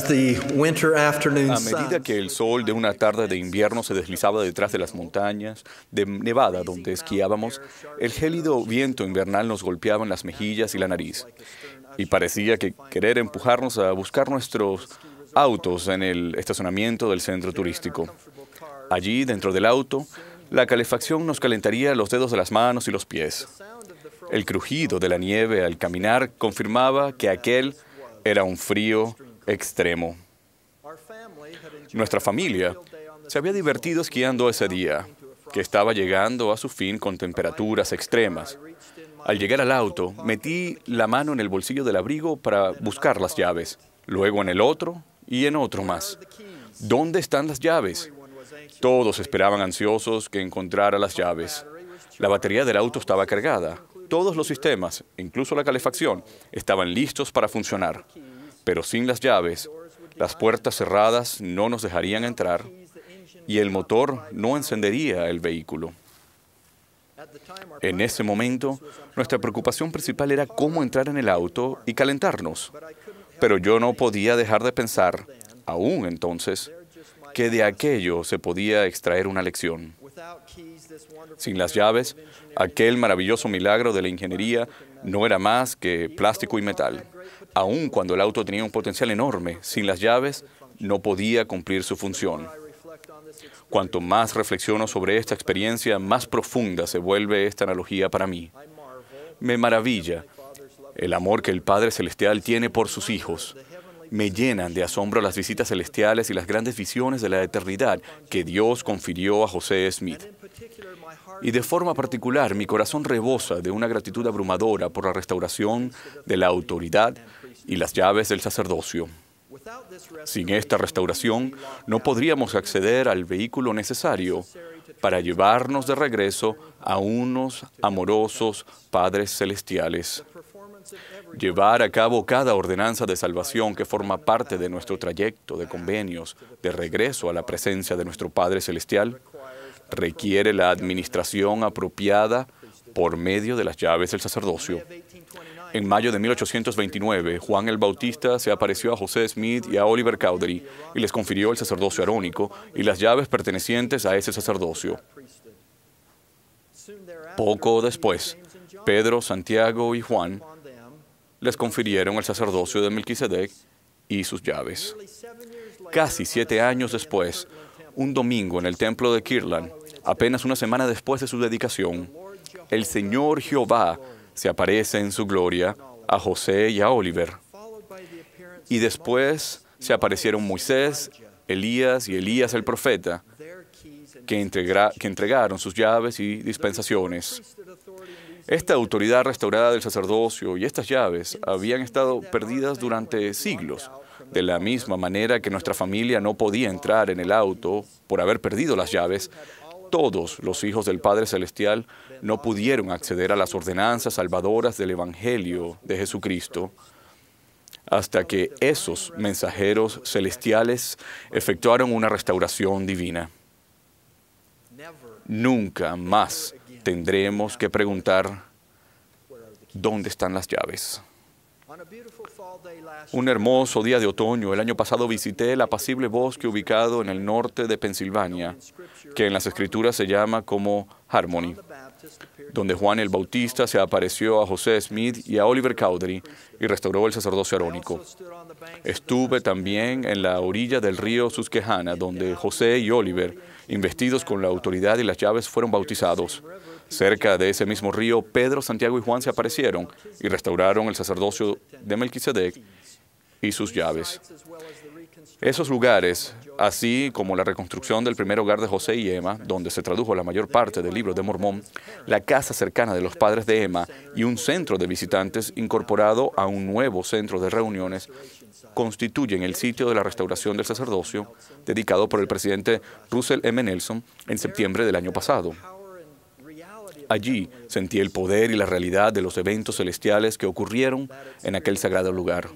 medida que el sol de una tarde de invierno se deslizaba detrás de las montañas de Nevada donde esquiábamos, el gélido viento invernal nos golpeaba en las mejillas y la nariz. Y parecía que querer empujarnos a buscar nuestros autos en el estacionamiento del centro turístico. Allí, dentro del auto, la calefacción nos calentaría los dedos de las manos y los pies. El crujido de la nieve al caminar confirmaba que aquel era un frío extremo. Nuestra familia se había divertido esquiando ese día, que estaba llegando a su fin con temperaturas extremas. Al llegar al auto, metí la mano en el bolsillo del abrigo para buscar las llaves, luego en el otro y en otro más. ¿Dónde están las llaves? Todos esperaban ansiosos que encontrara las llaves. La batería del auto estaba cargada. Todos los sistemas, incluso la calefacción, estaban listos para funcionar. Pero sin las llaves, las puertas cerradas no nos dejarían entrar y el motor no encendería el vehículo. En ese momento, nuestra preocupación principal era cómo entrar en el auto y calentarnos. Pero yo no podía dejar de pensar, aún entonces, que de aquello se podía extraer una lección. Sin las llaves, aquel maravilloso milagro de la ingeniería no era más que plástico y metal aun cuando el auto tenía un potencial enorme, sin las llaves no podía cumplir su función. Cuanto más reflexiono sobre esta experiencia, más profunda se vuelve esta analogía para mí. Me maravilla el amor que el Padre Celestial tiene por sus hijos. Me llenan de asombro las visitas celestiales y las grandes visiones de la eternidad que Dios confirió a José Smith. Y de forma particular, mi corazón rebosa de una gratitud abrumadora por la restauración de la autoridad y las llaves del sacerdocio. Sin esta restauración, no podríamos acceder al vehículo necesario para llevarnos de regreso a unos amorosos padres celestiales. Llevar a cabo cada ordenanza de salvación que forma parte de nuestro trayecto de convenios de regreso a la presencia de nuestro Padre Celestial requiere la administración apropiada por medio de las llaves del sacerdocio. En mayo de 1829, Juan el Bautista se apareció a José Smith y a Oliver Cowdery y les confirió el sacerdocio arónico y las llaves pertenecientes a ese sacerdocio. Poco después, Pedro, Santiago y Juan les confirieron el sacerdocio de Melquisedec y sus llaves. Casi siete años después, un domingo en el templo de Kirlan, apenas una semana después de su dedicación, el Señor Jehová se aparece en su gloria a José y a Oliver. Y después se aparecieron Moisés, Elías y Elías el profeta, que, entregaron sus llaves y dispensaciones. Esta autoridad restaurada del sacerdocio y estas llaves habían estado perdidas durante siglos, de la misma manera que nuestra familia no podía entrar en el auto por haber perdido las llaves, todos los hijos del Padre Celestial no pudieron acceder a las ordenanzas salvadoras del Evangelio de Jesucristo hasta que esos mensajeros celestiales efectuaron una restauración divina. Nunca más tendremos que preguntar, ¿dónde están las llaves? Un hermoso día de otoño, el año pasado visité el apacible bosque ubicado en el norte de Pensilvania, que en las escrituras se llama como Harmony donde Juan el Bautista se apareció a José Smith y a Oliver Cowdery y restauró el sacerdocio arónico. Estuve también en la orilla del río Susquehanna, donde José y Oliver, investidos con la autoridad y las llaves, fueron bautizados. Cerca de ese mismo río, Pedro, Santiago y Juan se aparecieron y restauraron el sacerdocio de Melquisedec y sus llaves. Esos lugares, así como la reconstrucción del primer hogar de José y Emma, donde se tradujo la mayor parte del libro de Mormón, la casa cercana de los padres de Emma y un centro de visitantes incorporado a un nuevo centro de reuniones, constituyen el sitio de la restauración del sacerdocio dedicado por el presidente Russell M. Nelson en septiembre del año pasado. Allí sentí el poder y la realidad de los eventos celestiales que ocurrieron en aquel sagrado lugar.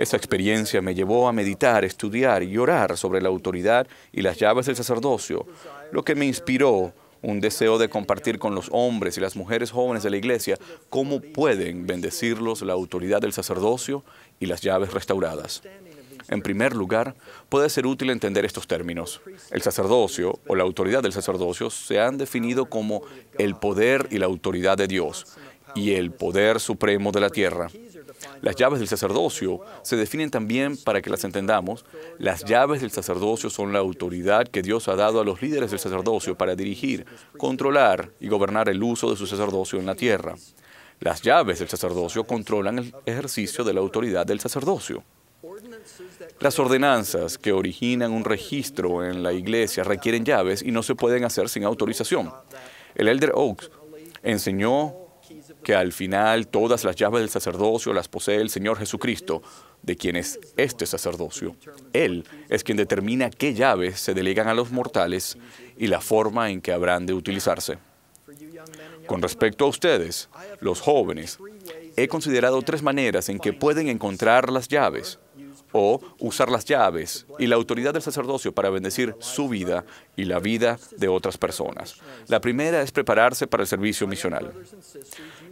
Esa experiencia me llevó a meditar, estudiar y orar sobre la autoridad y las llaves del sacerdocio, lo que me inspiró un deseo de compartir con los hombres y las mujeres jóvenes de la iglesia cómo pueden bendecirlos la autoridad del sacerdocio y las llaves restauradas. En primer lugar, puede ser útil entender estos términos. El sacerdocio o la autoridad del sacerdocio se han definido como el poder y la autoridad de Dios y el poder supremo de la tierra. Las llaves del sacerdocio se definen también, para que las entendamos, las llaves del sacerdocio son la autoridad que Dios ha dado a los líderes del sacerdocio para dirigir, controlar y gobernar el uso de su sacerdocio en la tierra. Las llaves del sacerdocio controlan el ejercicio de la autoridad del sacerdocio. Las ordenanzas que originan un registro en la iglesia requieren llaves y no se pueden hacer sin autorización. El elder Oaks enseñó que al final todas las llaves del sacerdocio las posee el Señor Jesucristo, de quien es este sacerdocio. Él es quien determina qué llaves se delegan a los mortales y la forma en que habrán de utilizarse. Con respecto a ustedes, los jóvenes, he considerado tres maneras en que pueden encontrar las llaves o usar las llaves y la autoridad del sacerdocio para bendecir su vida y la vida de otras personas. La primera es prepararse para el servicio misional.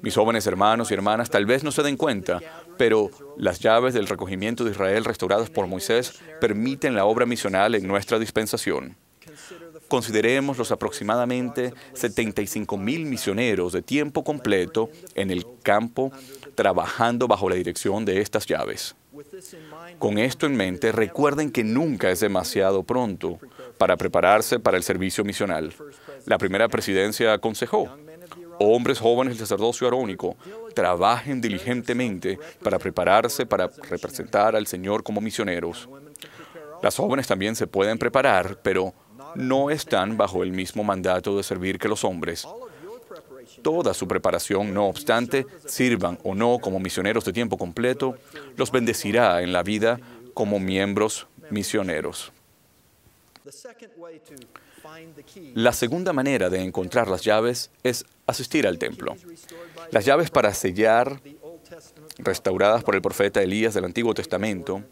Mis jóvenes hermanos y hermanas tal vez no se den cuenta, pero las llaves del recogimiento de Israel restauradas por Moisés permiten la obra misional en nuestra dispensación. Consideremos los aproximadamente 75 mil misioneros de tiempo completo en el campo trabajando bajo la dirección de estas llaves. Con esto en mente, recuerden que nunca es demasiado pronto para prepararse para el servicio misional. La primera presidencia aconsejó, hombres jóvenes del sacerdocio arónico, trabajen diligentemente para prepararse para representar al Señor como misioneros. Las jóvenes también se pueden preparar, pero no están bajo el mismo mandato de servir que los hombres toda su preparación, no obstante, sirvan o no como misioneros de tiempo completo, los bendecirá en la vida como miembros misioneros. La segunda manera de encontrar las llaves es asistir al templo. Las llaves para sellar, restauradas por el profeta Elías del Antiguo Testamento,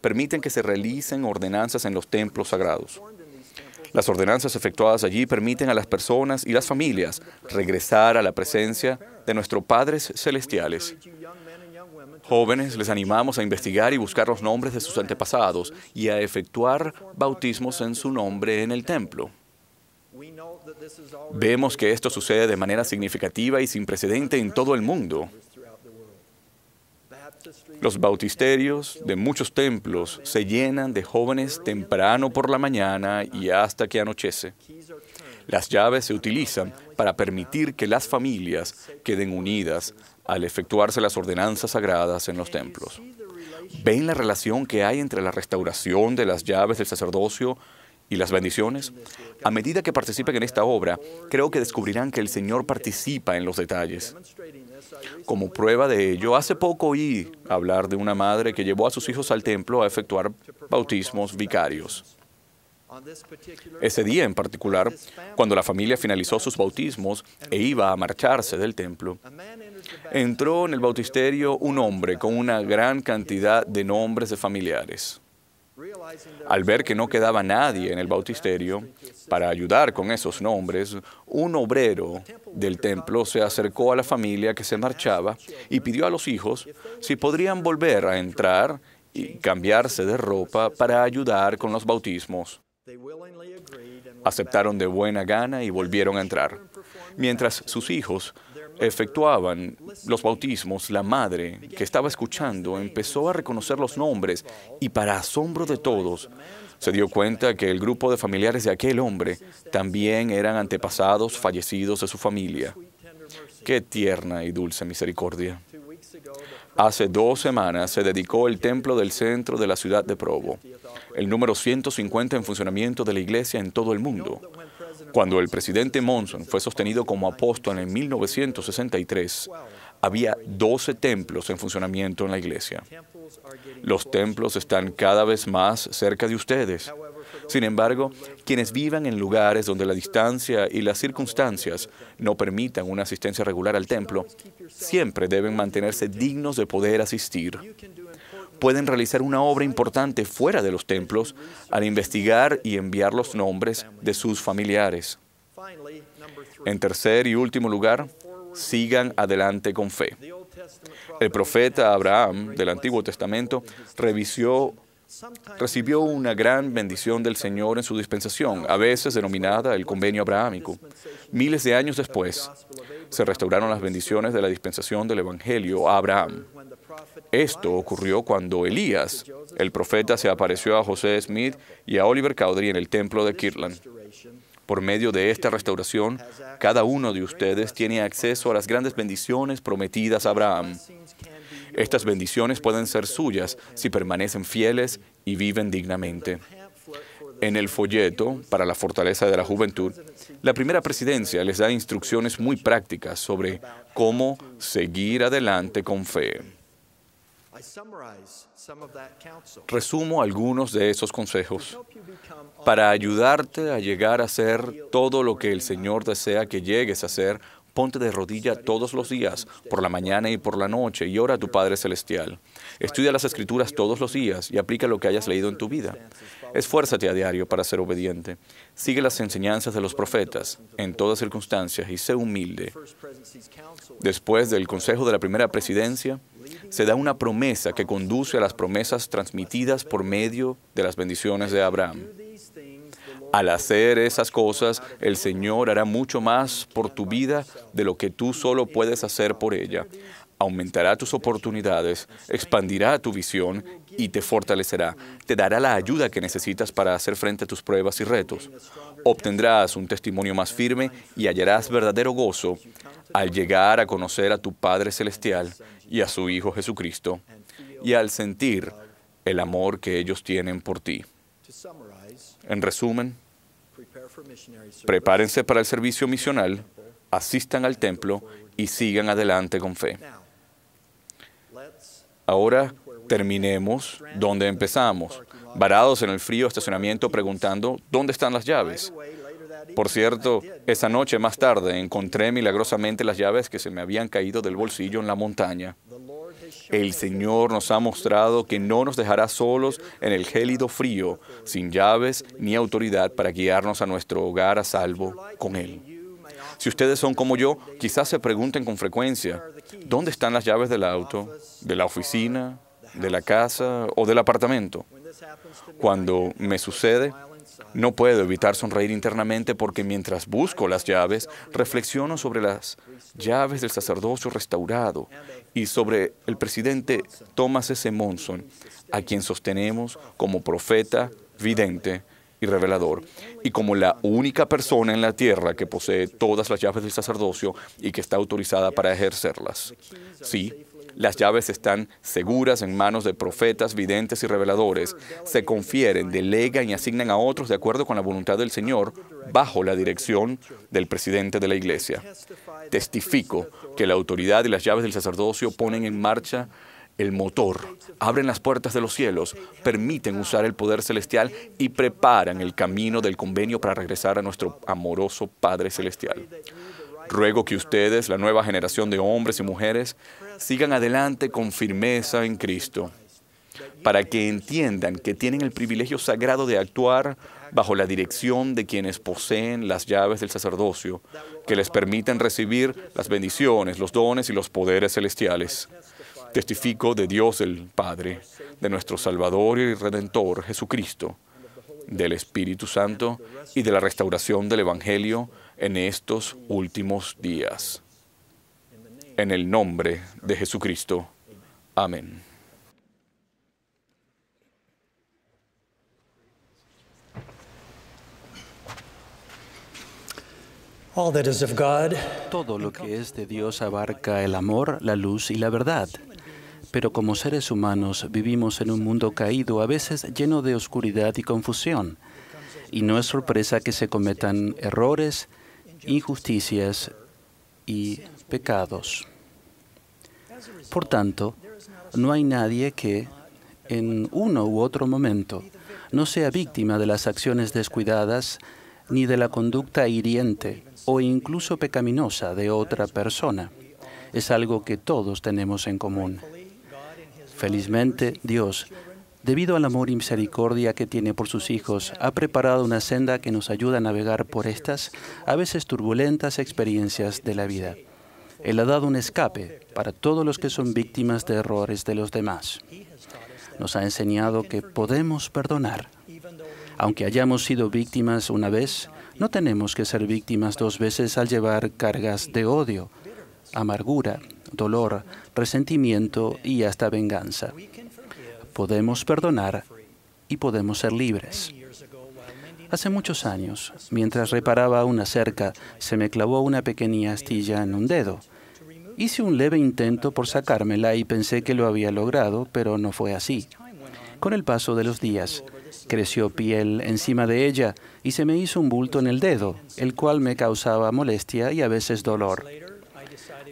permiten que se realicen ordenanzas en los templos sagrados. Las ordenanzas efectuadas allí permiten a las personas y las familias regresar a la presencia de nuestros padres celestiales. Jóvenes, les animamos a investigar y buscar los nombres de sus antepasados y a efectuar bautismos en su nombre en el templo. Vemos que esto sucede de manera significativa y sin precedente en todo el mundo. Los bautisterios de muchos templos se llenan de jóvenes temprano por la mañana y hasta que anochece. Las llaves se utilizan para permitir que las familias queden unidas al efectuarse las ordenanzas sagradas en los templos. ¿Ven la relación que hay entre la restauración de las llaves del sacerdocio y las bendiciones? A medida que participen en esta obra, creo que descubrirán que el Señor participa en los detalles. Como prueba de ello, hace poco oí hablar de una madre que llevó a sus hijos al templo a efectuar bautismos vicarios. Ese día en particular, cuando la familia finalizó sus bautismos e iba a marcharse del templo, entró en el bautisterio un hombre con una gran cantidad de nombres de familiares. Al ver que no quedaba nadie en el bautisterio para ayudar con esos nombres, un obrero del templo se acercó a la familia que se marchaba y pidió a los hijos si podrían volver a entrar y cambiarse de ropa para ayudar con los bautismos. Aceptaron de buena gana y volvieron a entrar, mientras sus hijos efectuaban los bautismos, la madre que estaba escuchando empezó a reconocer los nombres y para asombro de todos, se dio cuenta que el grupo de familiares de aquel hombre también eran antepasados fallecidos de su familia. Qué tierna y dulce misericordia. Hace dos semanas se dedicó el templo del centro de la ciudad de Provo, el número 150 en funcionamiento de la iglesia en todo el mundo. Cuando el presidente Monson fue sostenido como apóstol en 1963, había 12 templos en funcionamiento en la iglesia. Los templos están cada vez más cerca de ustedes. Sin embargo, quienes vivan en lugares donde la distancia y las circunstancias no permitan una asistencia regular al templo, siempre deben mantenerse dignos de poder asistir pueden realizar una obra importante fuera de los templos al investigar y enviar los nombres de sus familiares. En tercer y último lugar, sigan adelante con fe. El profeta Abraham del Antiguo Testamento revisó recibió una gran bendición del Señor en su dispensación, a veces denominada el convenio abrahámico. Miles de años después, se restauraron las bendiciones de la dispensación del Evangelio a Abraham. Esto ocurrió cuando Elías, el profeta, se apareció a José Smith y a Oliver Cowdery en el templo de Kirtland. Por medio de esta restauración, cada uno de ustedes tiene acceso a las grandes bendiciones prometidas a Abraham. Estas bendiciones pueden ser suyas si permanecen fieles y viven dignamente. En el folleto para la fortaleza de la juventud, la primera presidencia les da instrucciones muy prácticas sobre cómo seguir adelante con fe. Resumo algunos de esos consejos para ayudarte a llegar a ser todo lo que el Señor desea que llegues a ser Ponte de rodilla todos los días, por la mañana y por la noche, y ora a tu Padre Celestial. Estudia las Escrituras todos los días y aplica lo que hayas leído en tu vida. Esfuérzate a diario para ser obediente. Sigue las enseñanzas de los profetas en todas circunstancias y sé humilde. Después del consejo de la primera presidencia, se da una promesa que conduce a las promesas transmitidas por medio de las bendiciones de Abraham. Al hacer esas cosas, el Señor hará mucho más por tu vida de lo que tú solo puedes hacer por ella. Aumentará tus oportunidades, expandirá tu visión y te fortalecerá. Te dará la ayuda que necesitas para hacer frente a tus pruebas y retos. Obtendrás un testimonio más firme y hallarás verdadero gozo al llegar a conocer a tu Padre Celestial y a su Hijo Jesucristo y al sentir el amor que ellos tienen por ti. En resumen, prepárense para el servicio misional, asistan al templo y sigan adelante con fe. Ahora terminemos donde empezamos, varados en el frío estacionamiento preguntando, ¿dónde están las llaves? Por cierto, esa noche más tarde encontré milagrosamente las llaves que se me habían caído del bolsillo en la montaña. El Señor nos ha mostrado que no nos dejará solos en el gélido frío, sin llaves ni autoridad para guiarnos a nuestro hogar a salvo con Él. Si ustedes son como yo, quizás se pregunten con frecuencia, ¿dónde están las llaves del auto, de la oficina, de la casa o del apartamento? Cuando me sucede, no puedo evitar sonreír internamente porque mientras busco las llaves, reflexiono sobre las llaves del sacerdocio restaurado y sobre el presidente Thomas S. Monson, a quien sostenemos como profeta, vidente y revelador, y como la única persona en la tierra que posee todas las llaves del sacerdocio y que está autorizada para ejercerlas. Sí, las llaves están seguras en manos de profetas, videntes y reveladores. Se confieren, delegan y asignan a otros de acuerdo con la voluntad del Señor bajo la dirección del presidente de la iglesia. Testifico que la autoridad y las llaves del sacerdocio ponen en marcha el motor, abren las puertas de los cielos, permiten usar el poder celestial y preparan el camino del convenio para regresar a nuestro amoroso Padre Celestial. Ruego que ustedes, la nueva generación de hombres y mujeres, sigan adelante con firmeza en Cristo, para que entiendan que tienen el privilegio sagrado de actuar bajo la dirección de quienes poseen las llaves del sacerdocio, que les permiten recibir las bendiciones, los dones y los poderes celestiales. Testifico de Dios el Padre, de nuestro Salvador y Redentor Jesucristo, del Espíritu Santo y de la restauración del Evangelio en estos últimos días. En el nombre de Jesucristo. Amén. Todo lo que es de Dios abarca el amor, la luz y la verdad. Pero como seres humanos vivimos en un mundo caído, a veces lleno de oscuridad y confusión. Y no es sorpresa que se cometan errores, injusticias y pecados. Por tanto, no hay nadie que en uno u otro momento no sea víctima de las acciones descuidadas ni de la conducta hiriente o incluso pecaminosa de otra persona. Es algo que todos tenemos en común. Felizmente, Dios, debido al amor y misericordia que tiene por sus hijos, ha preparado una senda que nos ayuda a navegar por estas, a veces turbulentas experiencias de la vida. Él ha dado un escape para todos los que son víctimas de errores de los demás. Nos ha enseñado que podemos perdonar. Aunque hayamos sido víctimas una vez, no tenemos que ser víctimas dos veces al llevar cargas de odio, amargura, dolor, resentimiento y hasta venganza podemos perdonar y podemos ser libres. Hace muchos años, mientras reparaba una cerca, se me clavó una pequeña astilla en un dedo. Hice un leve intento por sacármela y pensé que lo había logrado, pero no fue así. Con el paso de los días, creció piel encima de ella y se me hizo un bulto en el dedo, el cual me causaba molestia y a veces dolor.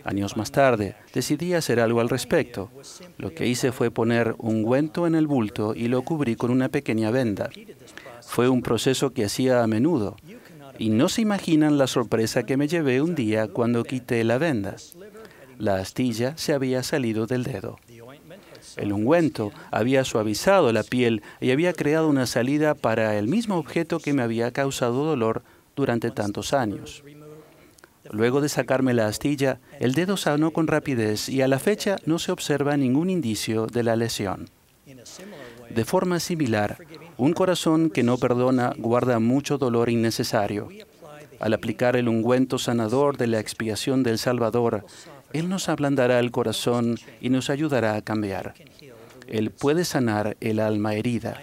Años más tarde, decidí hacer algo al respecto. Lo que hice fue poner ungüento en el bulto y lo cubrí con una pequeña venda. Fue un proceso que hacía a menudo. Y no se imaginan la sorpresa que me llevé un día cuando quité la venda. La astilla se había salido del dedo. El ungüento había suavizado la piel y había creado una salida para el mismo objeto que me había causado dolor durante tantos años. Luego de sacarme la astilla, el dedo sanó con rapidez y a la fecha no se observa ningún indicio de la lesión. De forma similar, un corazón que no perdona guarda mucho dolor innecesario. Al aplicar el ungüento sanador de la expiación del Salvador, Él nos ablandará el corazón y nos ayudará a cambiar. Él puede sanar el alma herida.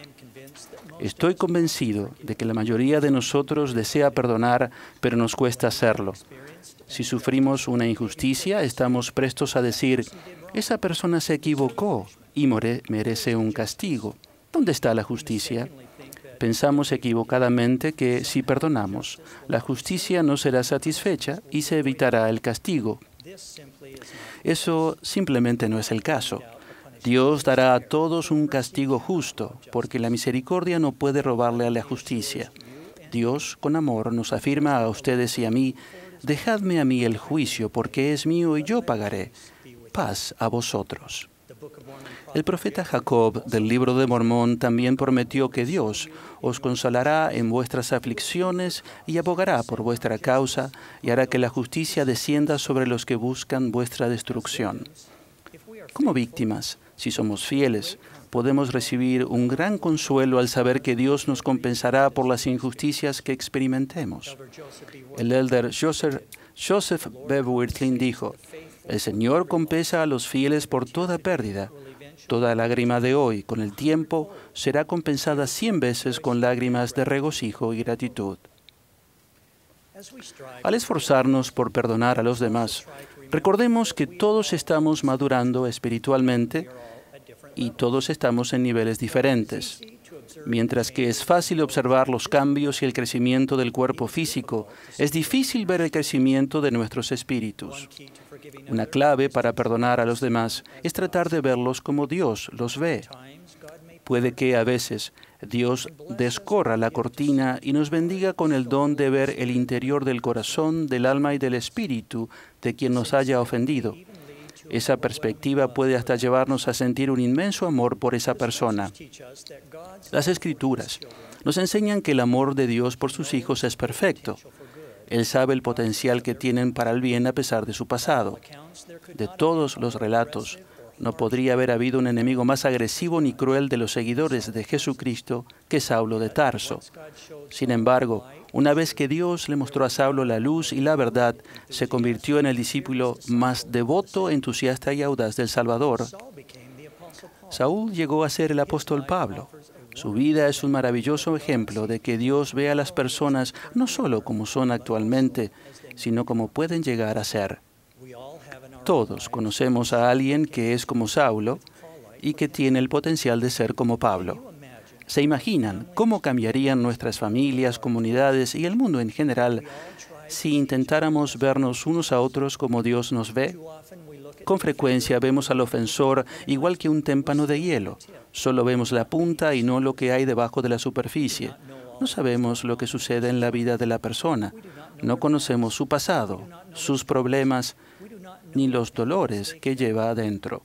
Estoy convencido de que la mayoría de nosotros desea perdonar, pero nos cuesta hacerlo. Si sufrimos una injusticia, estamos prestos a decir, esa persona se equivocó y merece un castigo. ¿Dónde está la justicia? Pensamos equivocadamente que si perdonamos, la justicia no será satisfecha y se evitará el castigo. Eso simplemente no es el caso. Dios dará a todos un castigo justo, porque la misericordia no puede robarle a la justicia. Dios, con amor, nos afirma a ustedes y a mí Dejadme a mí el juicio, porque es mío y yo pagaré. Paz a vosotros. El profeta Jacob del libro de Mormón también prometió que Dios os consolará en vuestras aflicciones y abogará por vuestra causa y hará que la justicia descienda sobre los que buscan vuestra destrucción. Como víctimas, si somos fieles, podemos recibir un gran consuelo al saber que Dios nos compensará por las injusticias que experimentemos. El elder Joseph, Joseph dijo, el Señor compensa a los fieles por toda pérdida. Toda lágrima de hoy, con el tiempo, será compensada cien veces con lágrimas de regocijo y gratitud. Al esforzarnos por perdonar a los demás, recordemos que todos estamos madurando espiritualmente y todos estamos en niveles diferentes. Mientras que es fácil observar los cambios y el crecimiento del cuerpo físico, es difícil ver el crecimiento de nuestros espíritus. Una clave para perdonar a los demás es tratar de verlos como Dios los ve. Puede que a veces Dios descorra la cortina y nos bendiga con el don de ver el interior del corazón, del alma y del espíritu de quien nos haya ofendido esa perspectiva puede hasta llevarnos a sentir un inmenso amor por esa persona. Las escrituras nos enseñan que el amor de Dios por sus hijos es perfecto. Él sabe el potencial que tienen para el bien a pesar de su pasado. De todos los relatos, no podría haber habido un enemigo más agresivo ni cruel de los seguidores de Jesucristo que Saulo de Tarso. Sin embargo, una vez que Dios le mostró a Saulo la luz y la verdad, se convirtió en el discípulo más devoto, entusiasta y audaz del Salvador. Saúl llegó a ser el apóstol Pablo. Su vida es un maravilloso ejemplo de que Dios ve a las personas no solo como son actualmente, sino como pueden llegar a ser. Todos conocemos a alguien que es como Saulo y que tiene el potencial de ser como Pablo se imaginan cómo cambiarían nuestras familias, comunidades y el mundo en general si intentáramos vernos unos a otros como Dios nos ve? Con frecuencia vemos al ofensor igual que un témpano de hielo. Solo vemos la punta y no lo que hay debajo de la superficie. No sabemos lo que sucede en la vida de la persona. No conocemos su pasado, sus problemas, ni los dolores que lleva adentro.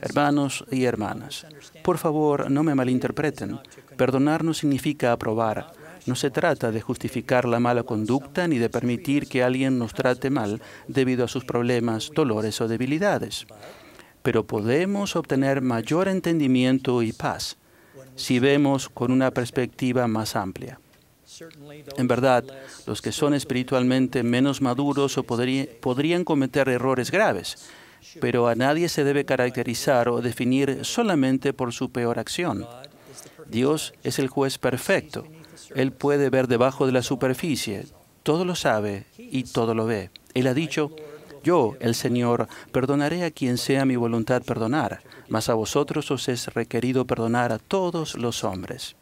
Hermanos y hermanas, por favor no me malinterpreten. Perdonar no significa aprobar. No se trata de justificar la mala conducta ni de permitir que alguien nos trate mal debido a sus problemas, dolores o debilidades. Pero podemos obtener mayor entendimiento y paz si vemos con una perspectiva más amplia. En verdad, los que son espiritualmente menos maduros o podrían cometer errores graves pero a nadie se debe caracterizar o definir solamente por su peor acción. Dios es el juez perfecto. Él puede ver debajo de la superficie, todo lo sabe y todo lo ve. Él ha dicho, yo, el Señor, perdonaré a quien sea mi voluntad perdonar, mas a vosotros os es requerido perdonar a todos los hombres.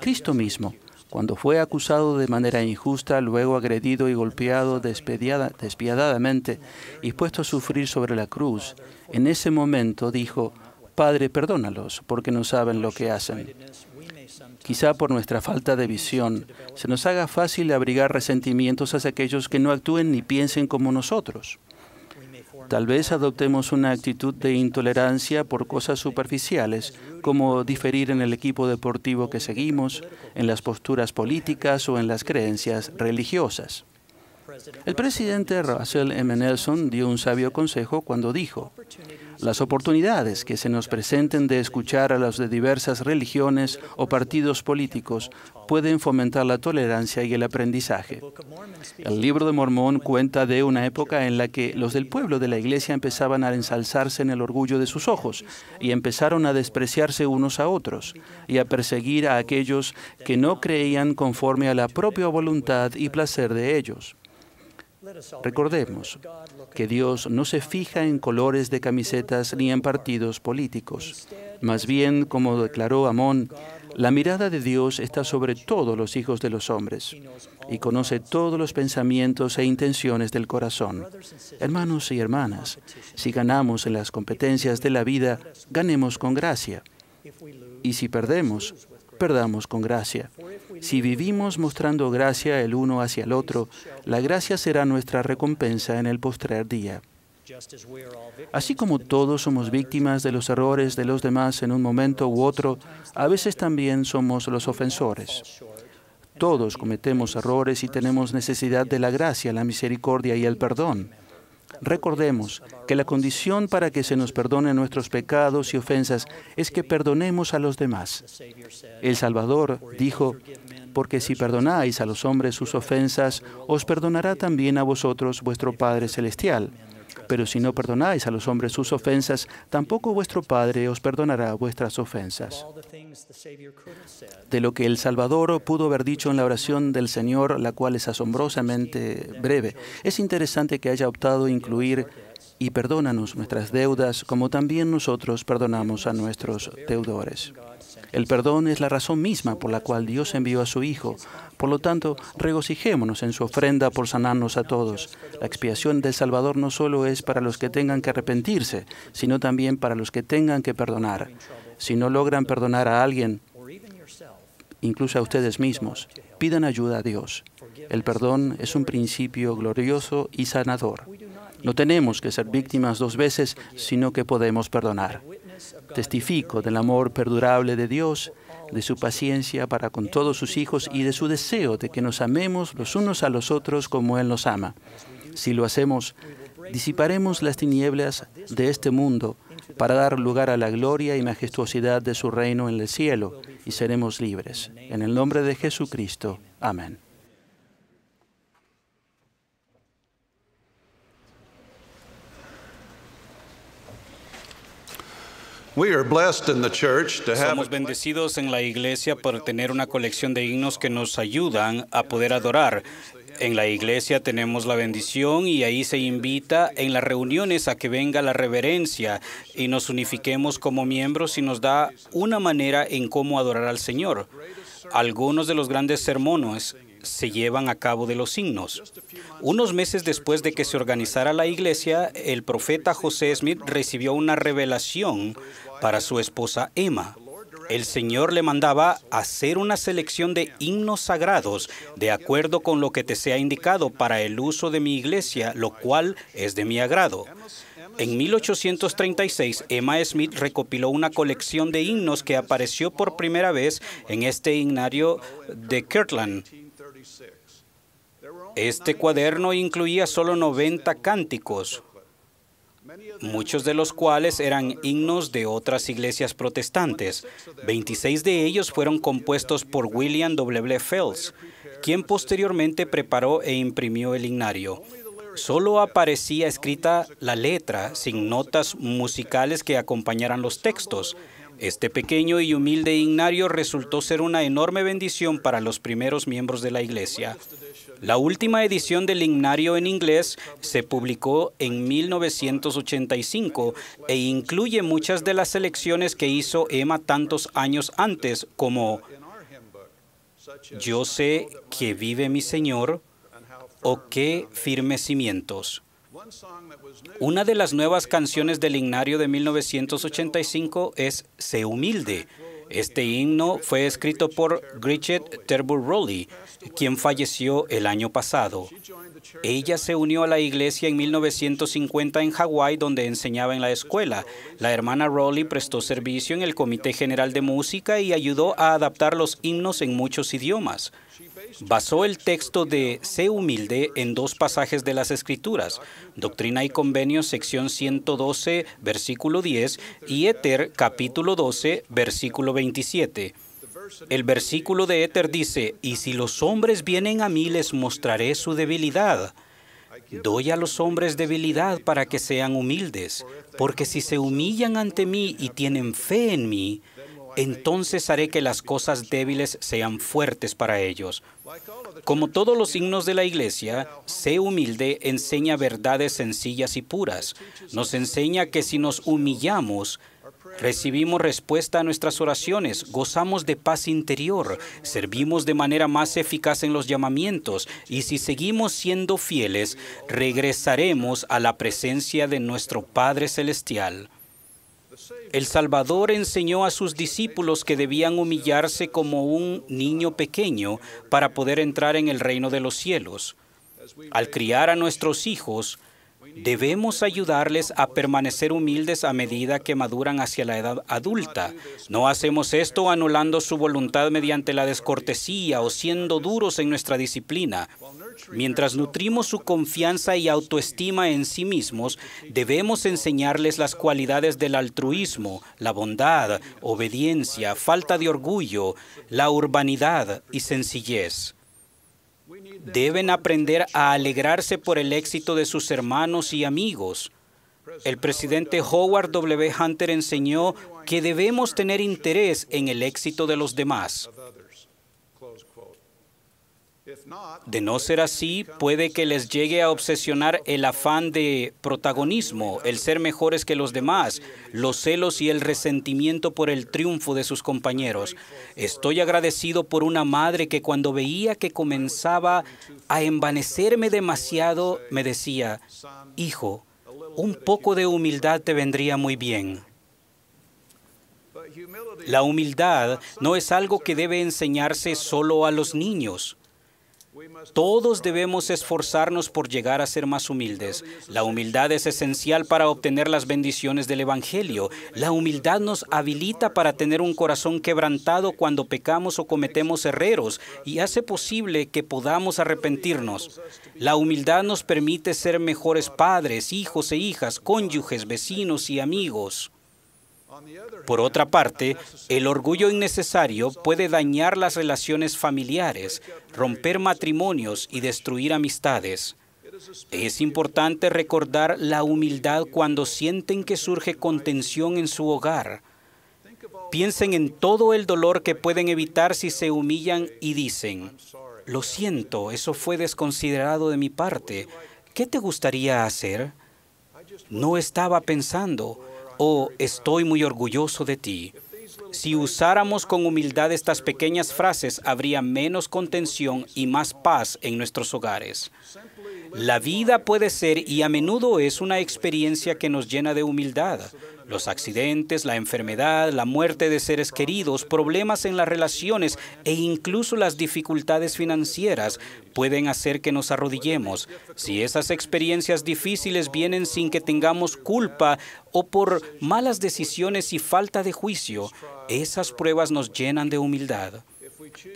Cristo mismo, cuando fue acusado de manera injusta, luego agredido y golpeado despiadadamente y puesto a sufrir sobre la cruz, en ese momento dijo, Padre, perdónalos, porque no saben lo que hacen. Quizá por nuestra falta de visión, se nos haga fácil abrigar resentimientos hacia aquellos que no actúen ni piensen como nosotros. Tal vez adoptemos una actitud de intolerancia por cosas superficiales, como diferir en el equipo deportivo que seguimos, en las posturas políticas o en las creencias religiosas. El presidente Russell M. Nelson dio un sabio consejo cuando dijo, las oportunidades que se nos presenten de escuchar a los de diversas religiones o partidos políticos pueden fomentar la tolerancia y el aprendizaje. El libro de Mormón cuenta de una época en la que los del pueblo de la iglesia empezaban a ensalzarse en el orgullo de sus ojos y empezaron a despreciarse unos a otros y a perseguir a aquellos que no creían conforme a la propia voluntad y placer de ellos. Recordemos que Dios no se fija en colores de camisetas ni en partidos políticos. Más bien, como declaró Amón, la mirada de Dios está sobre todos los hijos de los hombres y conoce todos los pensamientos e intenciones del corazón. Hermanos y hermanas, si ganamos en las competencias de la vida, ganemos con gracia. Y si perdemos, perdamos con gracia. Si vivimos mostrando gracia el uno hacia el otro, la gracia será nuestra recompensa en el postrer día. Así como todos somos víctimas de los errores de los demás en un momento u otro, a veces también somos los ofensores. Todos cometemos errores y tenemos necesidad de la gracia, la misericordia y el perdón. Recordemos que la condición para que se nos perdonen nuestros pecados y ofensas es que perdonemos a los demás. El Salvador dijo, porque si perdonáis a los hombres sus ofensas, os perdonará también a vosotros vuestro Padre Celestial. Pero si no perdonáis a los hombres sus ofensas, tampoco vuestro Padre os perdonará vuestras ofensas. De lo que el Salvador pudo haber dicho en la oración del Señor, la cual es asombrosamente breve, es interesante que haya optado incluir y perdónanos nuestras deudas como también nosotros perdonamos a nuestros deudores. El perdón es la razón misma por la cual Dios envió a su Hijo. Por lo tanto, regocijémonos en su ofrenda por sanarnos a todos. La expiación del Salvador no solo es para los que tengan que arrepentirse, sino también para los que tengan que perdonar. Si no logran perdonar a alguien, incluso a ustedes mismos, pidan ayuda a Dios. El perdón es un principio glorioso y sanador. No tenemos que ser víctimas dos veces, sino que podemos perdonar. Testifico del amor perdurable de Dios, de su paciencia para con todos sus hijos y de su deseo de que nos amemos los unos a los otros como Él nos ama. Si lo hacemos, disiparemos las tinieblas de este mundo para dar lugar a la gloria y majestuosidad de su reino en el cielo y seremos libres. En el nombre de Jesucristo. Amén. Somos bendecidos en la iglesia por tener una colección de himnos que nos ayudan a poder adorar. En la iglesia tenemos la bendición y ahí se invita en las reuniones a que venga la reverencia y nos unifiquemos como miembros y nos da una manera en cómo adorar al Señor. Algunos de los grandes sermones se llevan a cabo de los himnos. Unos meses después de que se organizara la iglesia, el profeta José Smith recibió una revelación para su esposa Emma. El Señor le mandaba hacer una selección de himnos sagrados de acuerdo con lo que te sea indicado para el uso de mi iglesia, lo cual es de mi agrado. En 1836, Emma Smith recopiló una colección de himnos que apareció por primera vez en este himnario de Kirtland. Este cuaderno incluía solo 90 cánticos muchos de los cuales eran himnos de otras iglesias protestantes. Veintiséis de ellos fueron compuestos por William W. Fells, quien posteriormente preparó e imprimió el himnario. Solo aparecía escrita la letra, sin notas musicales que acompañaran los textos. Este pequeño y humilde himnario resultó ser una enorme bendición para los primeros miembros de la iglesia. La última edición del himnario en inglés se publicó en 1985 e incluye muchas de las selecciones que hizo Emma tantos años antes, como Yo sé que vive mi Señor o qué firmes cimientos. Una de las nuevas canciones del himnario de 1985 es Se humilde, este himno fue escrito por Gretchen Terbur Rowley, quien falleció el año pasado. Ella se unió a la iglesia en 1950 en Hawái, donde enseñaba en la escuela. La hermana Rowley prestó servicio en el Comité General de Música y ayudó a adaptar los himnos en muchos idiomas basó el texto de Sé humilde en dos pasajes de las Escrituras, Doctrina y Convenios, sección 112, versículo 10, y Éter, capítulo 12, versículo 27. El versículo de Éter dice, Y si los hombres vienen a mí, les mostraré su debilidad. Doy a los hombres debilidad para que sean humildes, porque si se humillan ante mí y tienen fe en mí, entonces haré que las cosas débiles sean fuertes para ellos. Como todos los signos de la iglesia, sé humilde enseña verdades sencillas y puras. Nos enseña que si nos humillamos, Recibimos respuesta a nuestras oraciones, gozamos de paz interior, servimos de manera más eficaz en los llamamientos y si seguimos siendo fieles, regresaremos a la presencia de nuestro Padre Celestial. El Salvador enseñó a sus discípulos que debían humillarse como un niño pequeño para poder entrar en el reino de los cielos. Al criar a nuestros hijos, Debemos ayudarles a permanecer humildes a medida que maduran hacia la edad adulta. No hacemos esto anulando su voluntad mediante la descortesía o siendo duros en nuestra disciplina. Mientras nutrimos su confianza y autoestima en sí mismos, debemos enseñarles las cualidades del altruismo, la bondad, obediencia, falta de orgullo, la urbanidad y sencillez deben aprender a alegrarse por el éxito de sus hermanos y amigos. El presidente Howard W. Hunter enseñó que debemos tener interés en el éxito de los demás. De no ser así, puede que les llegue a obsesionar el afán de protagonismo, el ser mejores que los demás, los celos y el resentimiento por el triunfo de sus compañeros. Estoy agradecido por una madre que cuando veía que comenzaba a envanecerme demasiado, me decía, hijo, un poco de humildad te vendría muy bien. La humildad no es algo que debe enseñarse solo a los niños. Todos debemos esforzarnos por llegar a ser más humildes. La humildad es esencial para obtener las bendiciones del Evangelio. La humildad nos habilita para tener un corazón quebrantado cuando pecamos o cometemos herreros, y hace posible que podamos arrepentirnos. La humildad nos permite ser mejores padres, hijos e hijas, cónyuges, vecinos y amigos. Por otra parte, el orgullo innecesario puede dañar las relaciones familiares, romper matrimonios y destruir amistades. Es importante recordar la humildad cuando sienten que surge contención en su hogar. Piensen en todo el dolor que pueden evitar si se humillan y dicen, lo siento, eso fue desconsiderado de mi parte. ¿Qué te gustaría hacer? No estaba pensando. Oh, estoy muy orgulloso de ti. Si usáramos con humildad estas pequeñas frases, habría menos contención y más paz en nuestros hogares. La vida puede ser y a menudo es una experiencia que nos llena de humildad, los accidentes, la enfermedad, la muerte de seres queridos, problemas en las relaciones e incluso las dificultades financieras pueden hacer que nos arrodillemos. Si esas experiencias difíciles vienen sin que tengamos culpa o por malas decisiones y falta de juicio, esas pruebas nos llenan de humildad.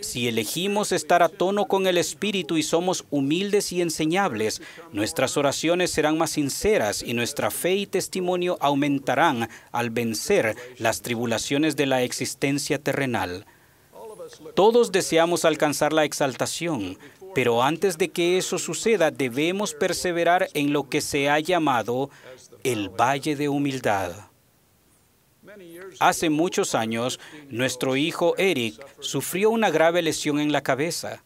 Si elegimos estar a tono con el Espíritu y somos humildes y enseñables, nuestras oraciones serán más sinceras y nuestra fe y testimonio aumentarán al vencer las tribulaciones de la existencia terrenal. Todos deseamos alcanzar la exaltación, pero antes de que eso suceda debemos perseverar en lo que se ha llamado el Valle de Humildad. Hace muchos años, nuestro hijo Eric sufrió una grave lesión en la cabeza.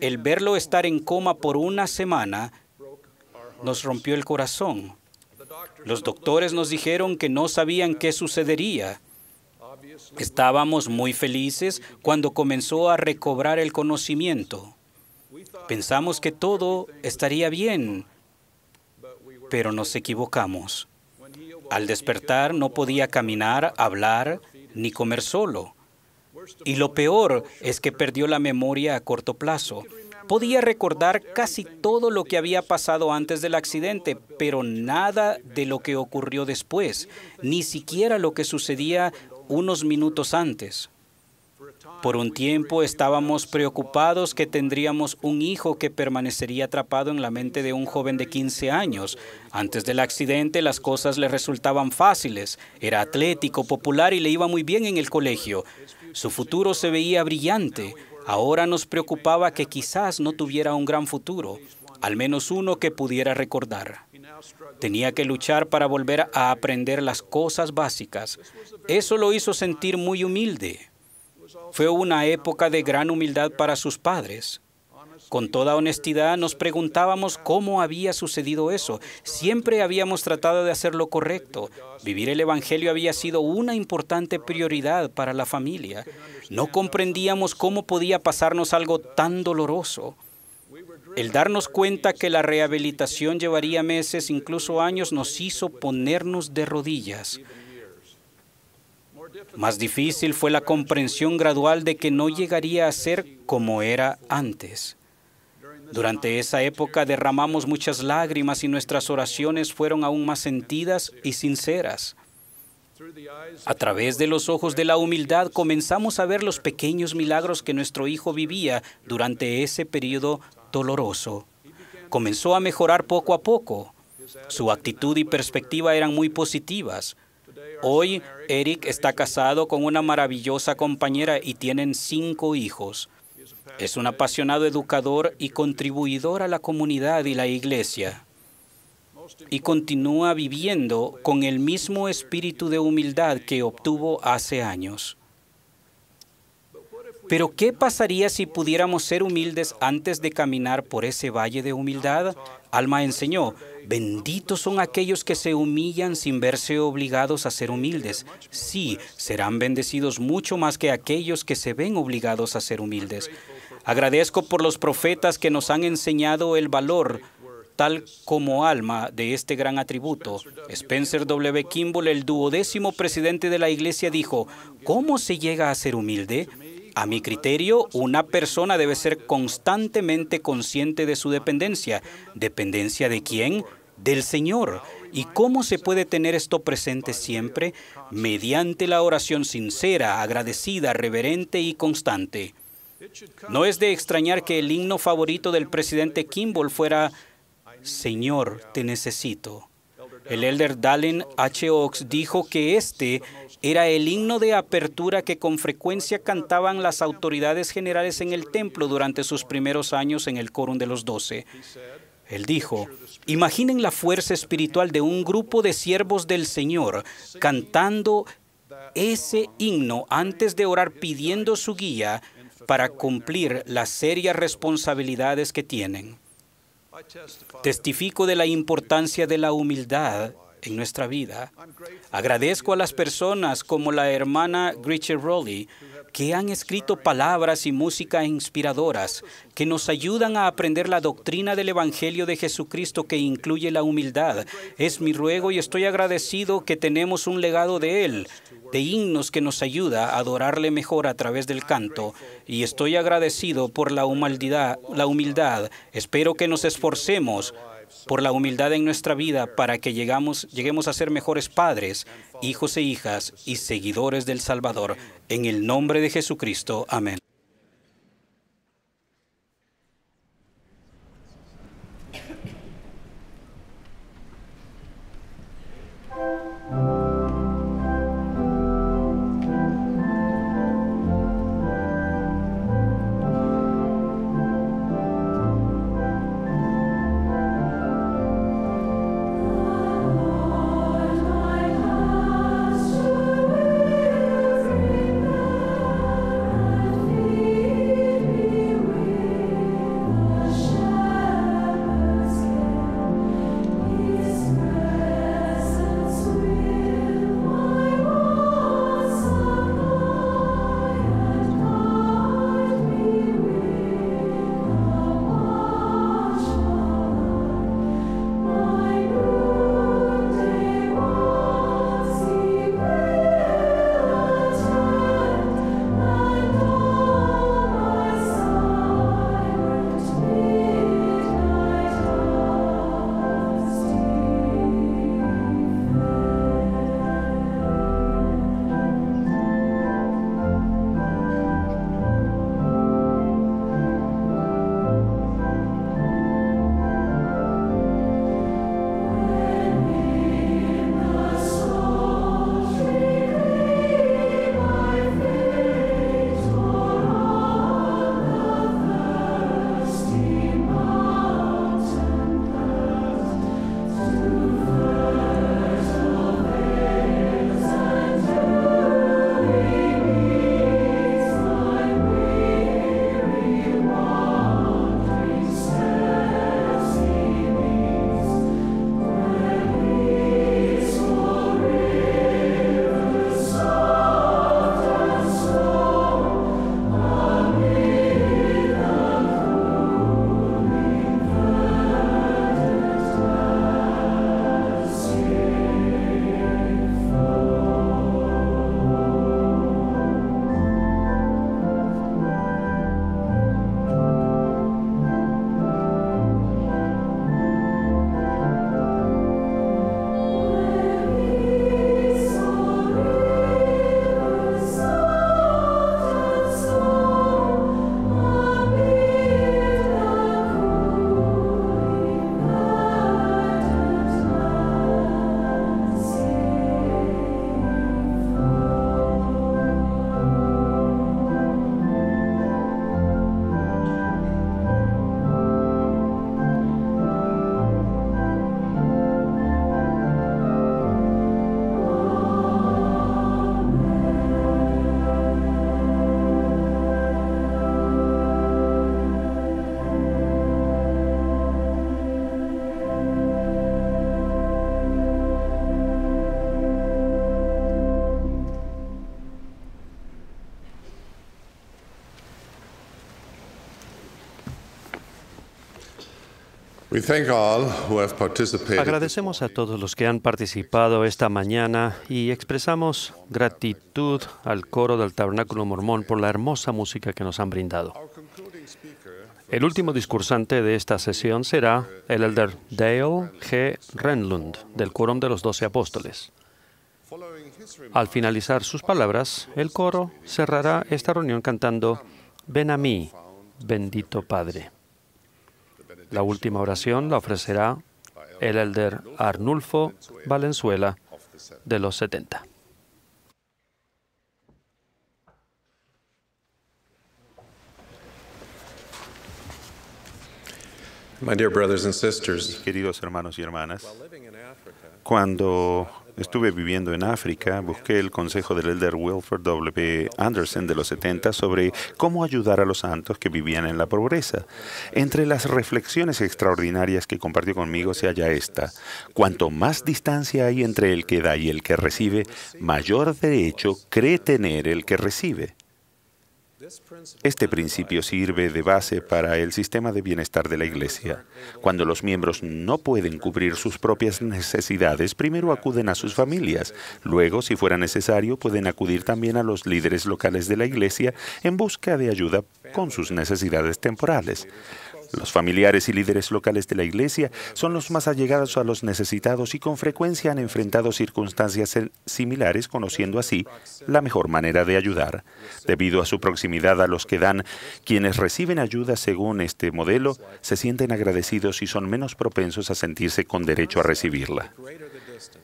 El verlo estar en coma por una semana nos rompió el corazón. Los doctores nos dijeron que no sabían qué sucedería. Estábamos muy felices cuando comenzó a recobrar el conocimiento. Pensamos que todo estaría bien, pero nos equivocamos. Al despertar no podía caminar, hablar ni comer solo. Y lo peor es que perdió la memoria a corto plazo. Podía recordar casi todo lo que había pasado antes del accidente, pero nada de lo que ocurrió después, ni siquiera lo que sucedía unos minutos antes. Por un tiempo estábamos preocupados que tendríamos un hijo que permanecería atrapado en la mente de un joven de 15 años. Antes del accidente las cosas le resultaban fáciles. Era atlético, popular y le iba muy bien en el colegio. Su futuro se veía brillante. Ahora nos preocupaba que quizás no tuviera un gran futuro, al menos uno que pudiera recordar. Tenía que luchar para volver a aprender las cosas básicas. Eso lo hizo sentir muy humilde. Fue una época de gran humildad para sus padres. Con toda honestidad nos preguntábamos cómo había sucedido eso. Siempre habíamos tratado de hacer lo correcto. Vivir el Evangelio había sido una importante prioridad para la familia. No comprendíamos cómo podía pasarnos algo tan doloroso. El darnos cuenta que la rehabilitación llevaría meses, incluso años, nos hizo ponernos de rodillas. Más difícil fue la comprensión gradual de que no llegaría a ser como era antes. Durante esa época derramamos muchas lágrimas y nuestras oraciones fueron aún más sentidas y sinceras. A través de los ojos de la humildad comenzamos a ver los pequeños milagros que nuestro hijo vivía durante ese periodo doloroso. Comenzó a mejorar poco a poco. Su actitud y perspectiva eran muy positivas. Hoy Eric está casado con una maravillosa compañera y tienen cinco hijos. Es un apasionado educador y contribuidor a la comunidad y la iglesia. Y continúa viviendo con el mismo espíritu de humildad que obtuvo hace años. Pero ¿qué pasaría si pudiéramos ser humildes antes de caminar por ese valle de humildad? Alma enseñó, benditos son aquellos que se humillan sin verse obligados a ser humildes. Sí, serán bendecidos mucho más que aquellos que se ven obligados a ser humildes. Agradezco por los profetas que nos han enseñado el valor tal como alma de este gran atributo. Spencer W. Kimball, el duodécimo presidente de la Iglesia, dijo, ¿cómo se llega a ser humilde? A mi criterio, una persona debe ser constantemente consciente de su dependencia. ¿Dependencia de quién? Del Señor. ¿Y cómo se puede tener esto presente siempre? Mediante la oración sincera, agradecida, reverente y constante. No es de extrañar que el himno favorito del presidente Kimball fuera, Señor, te necesito. El elder Dallin H. Oaks dijo que este era el himno de apertura que con frecuencia cantaban las autoridades generales en el templo durante sus primeros años en el Coro de los Doce. Él dijo, imaginen la fuerza espiritual de un grupo de siervos del Señor cantando ese himno antes de orar pidiendo su guía para cumplir las serias responsabilidades que tienen. Testifico de la importancia de la humildad en nuestra vida. Agradezco a las personas como la hermana Gretchen Rowley, que han escrito palabras y música inspiradoras que nos ayudan a aprender la doctrina del Evangelio de Jesucristo que incluye la humildad. Es mi ruego y estoy agradecido que tenemos un legado de Él, de himnos que nos ayuda a adorarle mejor a través del canto. Y estoy agradecido por la humildad. La humildad. Espero que nos esforcemos por la humildad en nuestra vida para que llegamos, lleguemos a ser mejores padres, hijos e hijas y seguidores del Salvador. En el nombre de Jesucristo. Amén. Agradecemos a todos los que han participado esta mañana y expresamos gratitud al coro del Tabernáculo Mormón por la hermosa música que nos han brindado. El último discursante de esta sesión será el elder Dale G. Renlund del Quórum de los Doce Apóstoles. Al finalizar sus palabras, el coro cerrará esta reunión cantando Ven a mí, bendito Padre. La última oración la ofrecerá el elder Arnulfo Valenzuela de los 70. queridos hermanos y hermanas, cuando estuve viviendo en África, busqué el consejo del elder Wilford W. Anderson de los 70 sobre cómo ayudar a los santos que vivían en la pobreza. Entre las reflexiones extraordinarias que compartió conmigo se halla esta. Cuanto más distancia hay entre el que da y el que recibe, mayor derecho cree tener el que recibe. Este principio sirve de base para el sistema de bienestar de la Iglesia. Cuando los miembros no pueden cubrir sus propias necesidades, primero acuden a sus familias. Luego, si fuera necesario, pueden acudir también a los líderes locales de la Iglesia en busca de ayuda con sus necesidades temporales. Los familiares y líderes locales de la iglesia son los más allegados a los necesitados y con frecuencia han enfrentado circunstancias similares, conociendo así la mejor manera de ayudar. Debido a su proximidad a los que dan, quienes reciben ayuda según este modelo se sienten agradecidos y son menos propensos a sentirse con derecho a recibirla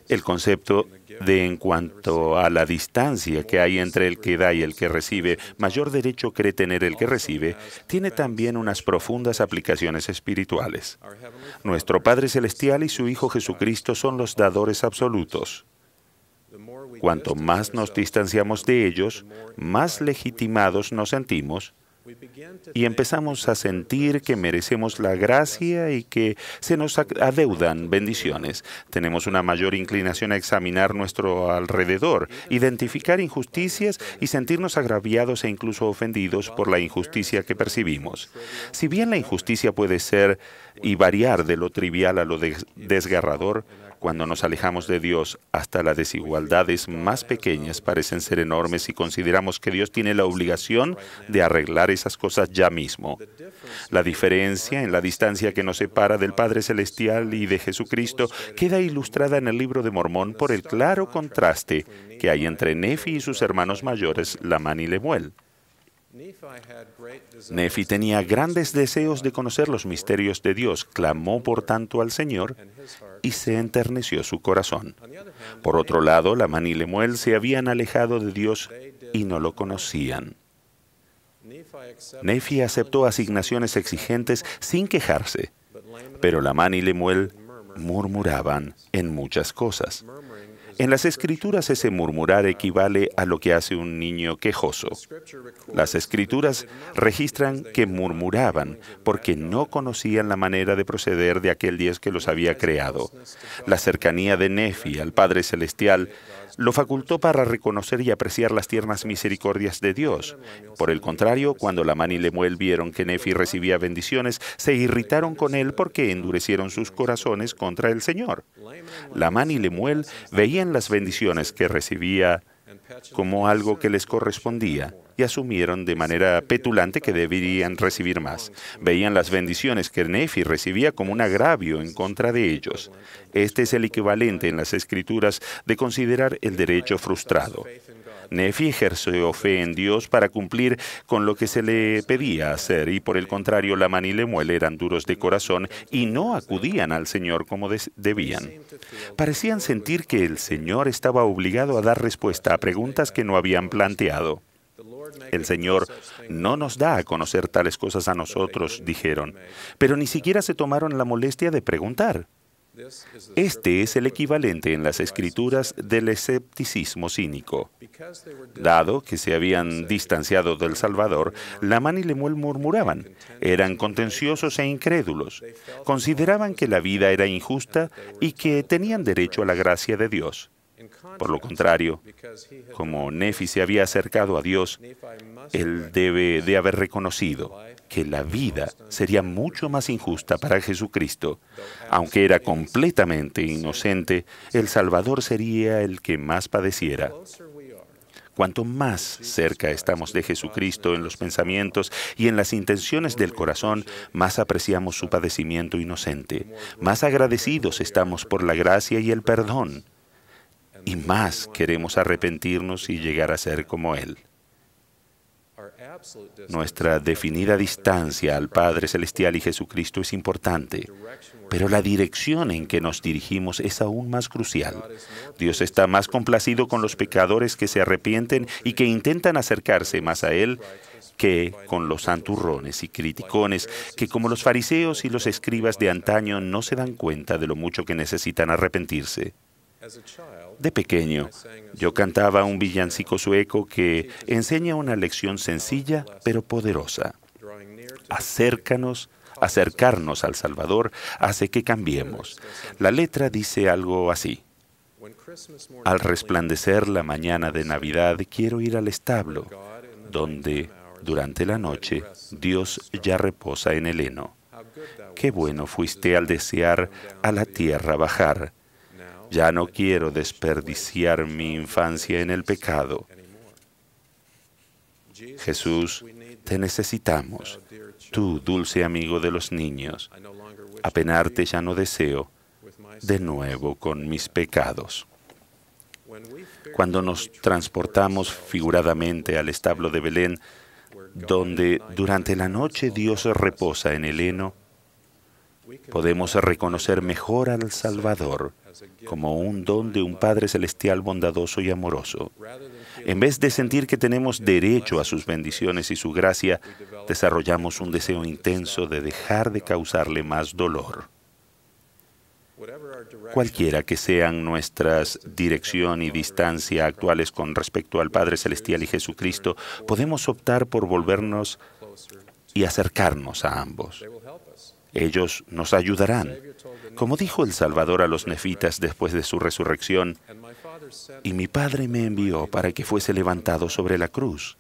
el concepto de en cuanto a la distancia que hay entre el que da y el que recibe, mayor derecho cree tener el que recibe, tiene también unas profundas aplicaciones espirituales. Nuestro Padre Celestial y su Hijo Jesucristo son los dadores absolutos. Cuanto más nos distanciamos de ellos, más legitimados nos sentimos y empezamos a sentir que merecemos la gracia y que se nos adeudan bendiciones. Tenemos una mayor inclinación a examinar nuestro alrededor, identificar injusticias y sentirnos agraviados e incluso ofendidos por la injusticia que percibimos. Si bien la injusticia puede ser y variar de lo trivial a lo desgarrador, cuando nos alejamos de Dios, hasta las desigualdades más pequeñas parecen ser enormes y consideramos que Dios tiene la obligación de arreglar esas cosas ya mismo. La diferencia en la distancia que nos separa del Padre Celestial y de Jesucristo queda ilustrada en el libro de Mormón por el claro contraste que hay entre Nefi y sus hermanos mayores, Lamán y Lemuel. Nefi tenía grandes deseos de conocer los misterios de Dios, clamó por tanto al Señor y se enterneció su corazón. Por otro lado, Lamán y Lemuel se habían alejado de Dios y no lo conocían. Nefi aceptó asignaciones exigentes sin quejarse, pero Lamán y Lemuel murmuraban en muchas cosas. En las escrituras ese murmurar equivale a lo que hace un niño quejoso. Las escrituras registran que murmuraban porque no conocían la manera de proceder de aquel Dios que los había creado. La cercanía de Nefi al Padre Celestial lo facultó para reconocer y apreciar las tiernas misericordias de Dios. Por el contrario, cuando Lamán y Lemuel vieron que Nefi recibía bendiciones, se irritaron con él porque endurecieron sus corazones contra el Señor. Lamán y Lemuel veían las bendiciones que recibía como algo que les correspondía y asumieron de manera petulante que deberían recibir más. Veían las bendiciones que Nefi recibía como un agravio en contra de ellos. Este es el equivalente en las escrituras de considerar el derecho frustrado. Nefi ejerció fe en Dios para cumplir con lo que se le pedía hacer, y por el contrario, Lamán y Lemuel eran duros de corazón y no acudían al Señor como debían. Parecían sentir que el Señor estaba obligado a dar respuesta a preguntas que no habían planteado. El Señor no nos da a conocer tales cosas a nosotros, dijeron, pero ni siquiera se tomaron la molestia de preguntar. Este es el equivalente en las escrituras del escepticismo cínico. Dado que se habían distanciado del Salvador, Lamán y Lemuel murmuraban, eran contenciosos e incrédulos, consideraban que la vida era injusta y que tenían derecho a la gracia de Dios. Por lo contrario, como Nefi se había acercado a Dios, él debe de haber reconocido que la vida sería mucho más injusta para Jesucristo. Aunque era completamente inocente, el Salvador sería el que más padeciera. Cuanto más cerca estamos de Jesucristo en los pensamientos y en las intenciones del corazón, más apreciamos su padecimiento inocente, más agradecidos estamos por la gracia y el perdón y más queremos arrepentirnos y llegar a ser como Él. Nuestra definida distancia al Padre Celestial y Jesucristo es importante, pero la dirección en que nos dirigimos es aún más crucial. Dios está más complacido con los pecadores que se arrepienten y que intentan acercarse más a Él que con los santurrones y criticones, que como los fariseos y los escribas de antaño no se dan cuenta de lo mucho que necesitan arrepentirse de pequeño, yo cantaba un villancico sueco que enseña una lección sencilla pero poderosa. Acércanos, acercarnos al Salvador hace que cambiemos. La letra dice algo así. Al resplandecer la mañana de Navidad quiero ir al establo, donde durante la noche Dios ya reposa en el heno. Qué bueno fuiste al desear a la tierra bajar ya no quiero desperdiciar mi infancia en el pecado. Jesús, te necesitamos, tú, dulce amigo de los niños. Apenarte ya no deseo, de nuevo con mis pecados. Cuando nos transportamos figuradamente al establo de Belén, donde durante la noche Dios reposa en el heno, podemos reconocer mejor al Salvador como un don de un Padre Celestial bondadoso y amoroso. En vez de sentir que tenemos derecho a sus bendiciones y su gracia, desarrollamos un deseo intenso de dejar de causarle más dolor. Cualquiera que sean nuestras dirección y distancia actuales con respecto al Padre Celestial y Jesucristo, podemos optar por volvernos y acercarnos a ambos. Ellos nos ayudarán. Como dijo el Salvador a los nefitas después de su resurrección, y mi Padre me envió para que fuese levantado sobre la cruz,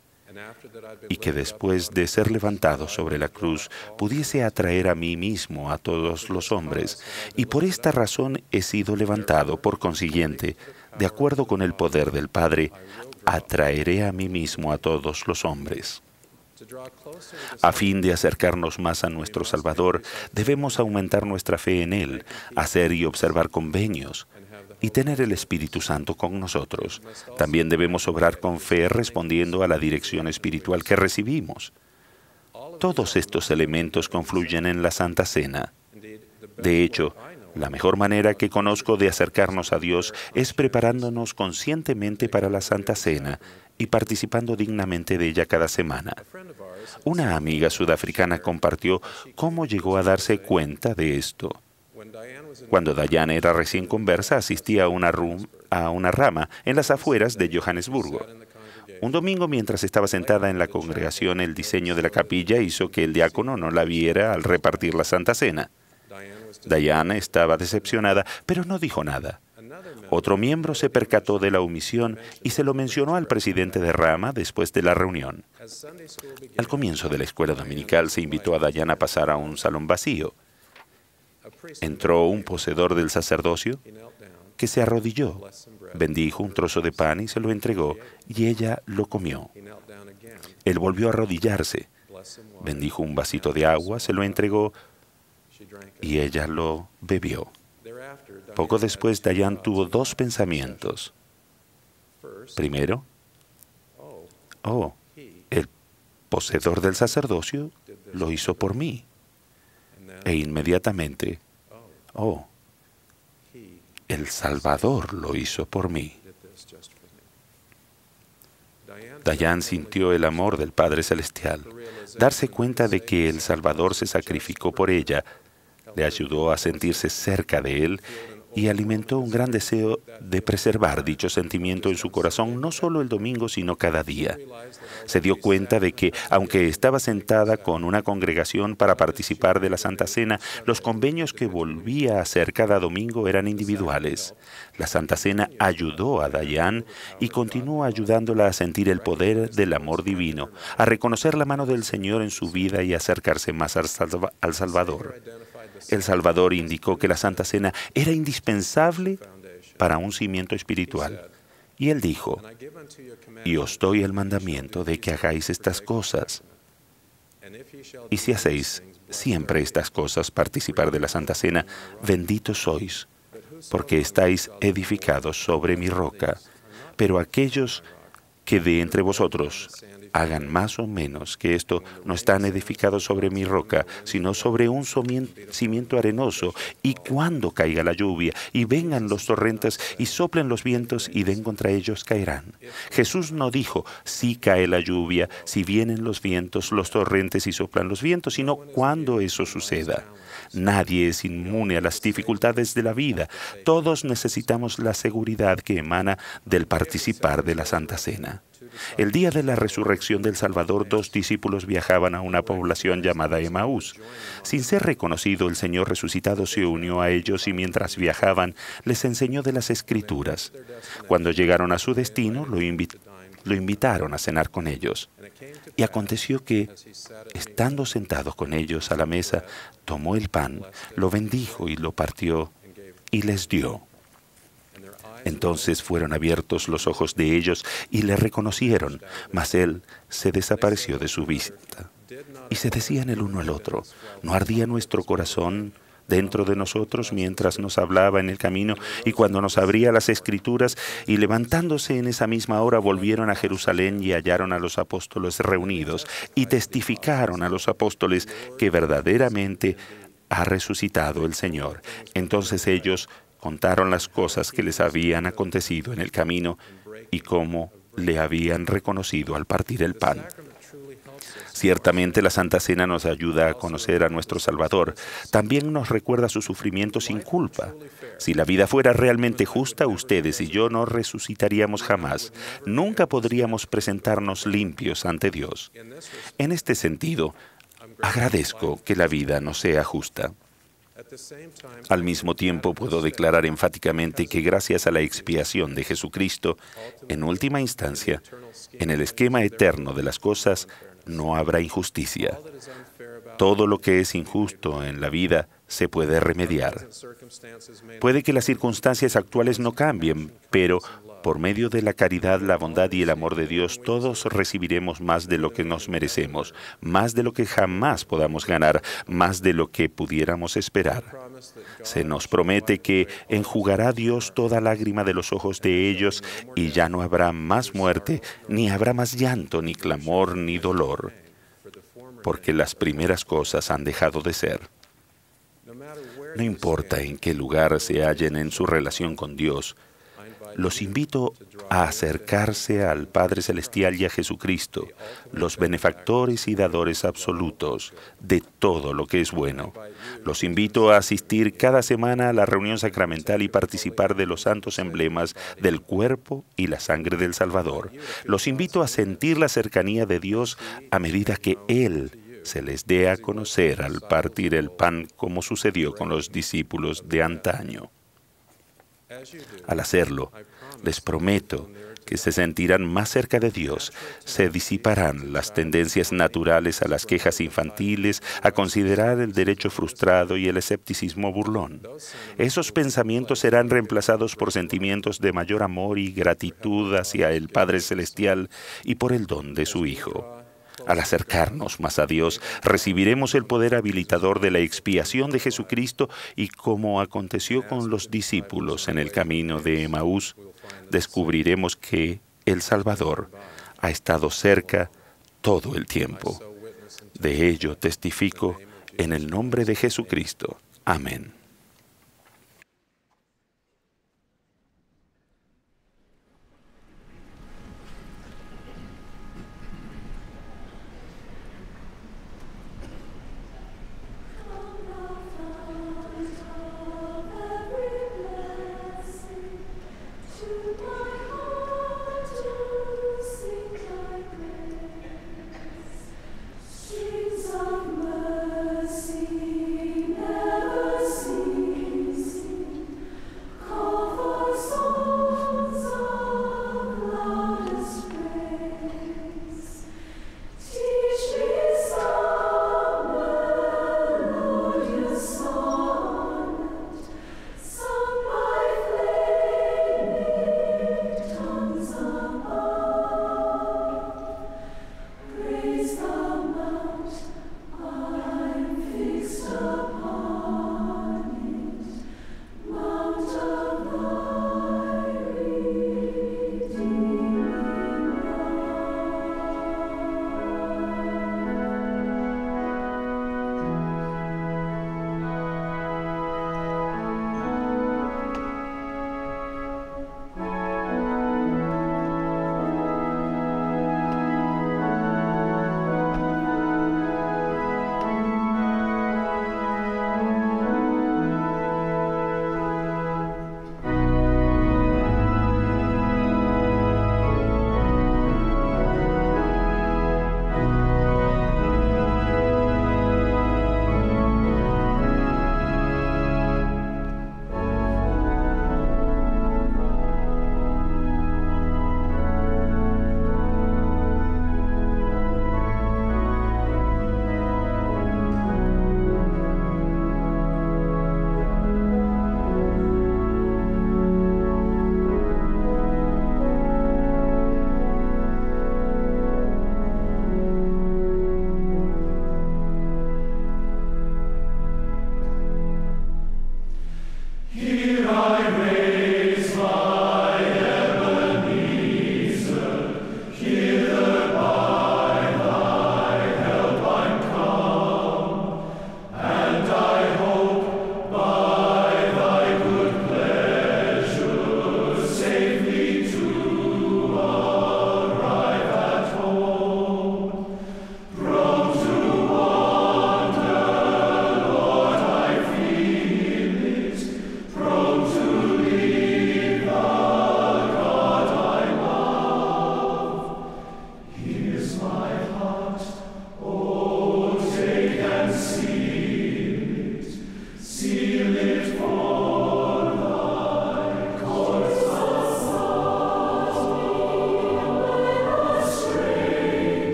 y que después de ser levantado sobre la cruz pudiese atraer a mí mismo a todos los hombres, y por esta razón he sido levantado, por consiguiente, de acuerdo con el poder del Padre, atraeré a mí mismo a todos los hombres. A fin de acercarnos más a nuestro Salvador, debemos aumentar nuestra fe en Él, hacer y observar convenios y tener el Espíritu Santo con nosotros. También debemos obrar con fe respondiendo a la dirección espiritual que recibimos. Todos estos elementos confluyen en la Santa Cena. De hecho, la mejor manera que conozco de acercarnos a Dios es preparándonos conscientemente para la Santa Cena y participando dignamente de ella cada semana. Una amiga sudafricana compartió cómo llegó a darse cuenta de esto. Cuando Diane era recién conversa, asistía a una, room, a una rama en las afueras de Johannesburgo. Un domingo, mientras estaba sentada en la congregación, el diseño de la capilla hizo que el diácono no la viera al repartir la Santa Cena. Diana estaba decepcionada, pero no dijo nada. Otro miembro se percató de la omisión y se lo mencionó al presidente de Rama después de la reunión. Al comienzo de la escuela dominical se invitó a Diana a pasar a un salón vacío. Entró un poseedor del sacerdocio que se arrodilló, bendijo un trozo de pan y se lo entregó, y ella lo comió. Él volvió a arrodillarse, bendijo un vasito de agua, se lo entregó, y ella lo bebió. Poco después, Dayan tuvo dos pensamientos. Primero, oh, oh el poseedor del sacerdocio lo hizo por mí. E inmediatamente, oh, oh el Salvador lo hizo por mí. Dayan sintió el amor del Padre Celestial, darse cuenta de que el Salvador se sacrificó por ella le ayudó a sentirse cerca de él y alimentó un gran deseo de preservar dicho sentimiento en su corazón, no solo el domingo, sino cada día. Se dio cuenta de que, aunque estaba sentada con una congregación para participar de la Santa Cena, los convenios que volvía a hacer cada domingo eran individuales. La Santa Cena ayudó a Dayan y continúa ayudándola a sentir el poder del amor divino, a reconocer la mano del Señor en su vida y acercarse más al, Salvador. El Salvador indicó que la Santa Cena era indispensable para un cimiento espiritual. Y él dijo, y os doy el mandamiento de que hagáis estas cosas. Y si hacéis siempre estas cosas, participar de la Santa Cena, benditos sois, porque estáis edificados sobre mi roca. Pero aquellos que de entre vosotros hagan más o menos que esto no están edificados sobre mi roca, sino sobre un cimiento arenoso, y cuando caiga la lluvia, y vengan los torrentes, y soplen los vientos, y den contra ellos, caerán. Jesús no dijo, si cae la lluvia, si vienen los vientos, los torrentes, y soplan los vientos, sino cuando eso suceda. Nadie es inmune a las dificultades de la vida. Todos necesitamos la seguridad que emana del participar de la Santa Cena. El día de la resurrección del Salvador, dos discípulos viajaban a una población llamada Emaús. Sin ser reconocido, el Señor resucitado se unió a ellos y mientras viajaban les enseñó de las Escrituras. Cuando llegaron a su destino, lo invitaron lo invitaron a cenar con ellos. Y aconteció que, estando sentados con ellos a la mesa, tomó el pan, lo bendijo y lo partió y les dio. Entonces fueron abiertos los ojos de ellos y le reconocieron, mas él se desapareció de su vista. Y se decían el uno al otro, ¿no ardía nuestro corazón dentro de nosotros mientras nos hablaba en el camino y cuando nos abría las escrituras y levantándose en esa misma hora volvieron a Jerusalén y hallaron a los apóstoles reunidos y testificaron a los apóstoles que verdaderamente ha resucitado el Señor. Entonces ellos contaron las cosas que les habían acontecido en el camino y cómo le habían reconocido al partir el pan. Ciertamente la Santa Cena nos ayuda a conocer a nuestro Salvador. También nos recuerda su sufrimiento sin culpa. Si la vida fuera realmente justa, ustedes y yo no resucitaríamos jamás. Nunca podríamos presentarnos limpios ante Dios. En este sentido, agradezco que la vida no sea justa. Al mismo tiempo puedo declarar enfáticamente que gracias a la expiación de Jesucristo, en última instancia, en el esquema eterno de las cosas, no habrá injusticia. Todo lo que es injusto en la vida se puede remediar. Puede que las circunstancias actuales no cambien, pero por medio de la caridad, la bondad y el amor de Dios, todos recibiremos más de lo que nos merecemos, más de lo que jamás podamos ganar, más de lo que pudiéramos esperar. Se nos promete que enjugará Dios toda lágrima de los ojos de ellos y ya no habrá más muerte, ni habrá más llanto, ni clamor, ni dolor, porque las primeras cosas han dejado de ser. No importa en qué lugar se hallen en su relación con Dios, los invito a acercarse al Padre Celestial y a Jesucristo, los benefactores y dadores absolutos de todo lo que es bueno. Los invito a asistir cada semana a la reunión sacramental y participar de los santos emblemas del cuerpo y la sangre del Salvador. Los invito a sentir la cercanía de Dios a medida que Él se les dé a conocer al partir el pan como sucedió con los discípulos de antaño. Al hacerlo, les prometo que se sentirán más cerca de Dios, se disiparán las tendencias naturales a las quejas infantiles, a considerar el derecho frustrado y el escepticismo burlón. Esos pensamientos serán reemplazados por sentimientos de mayor amor y gratitud hacia el Padre Celestial y por el don de su Hijo. Al acercarnos más a Dios, recibiremos el poder habilitador de la expiación de Jesucristo y como aconteció con los discípulos en el camino de Emaús, descubriremos que el Salvador ha estado cerca todo el tiempo. De ello testifico en el nombre de Jesucristo. Amén.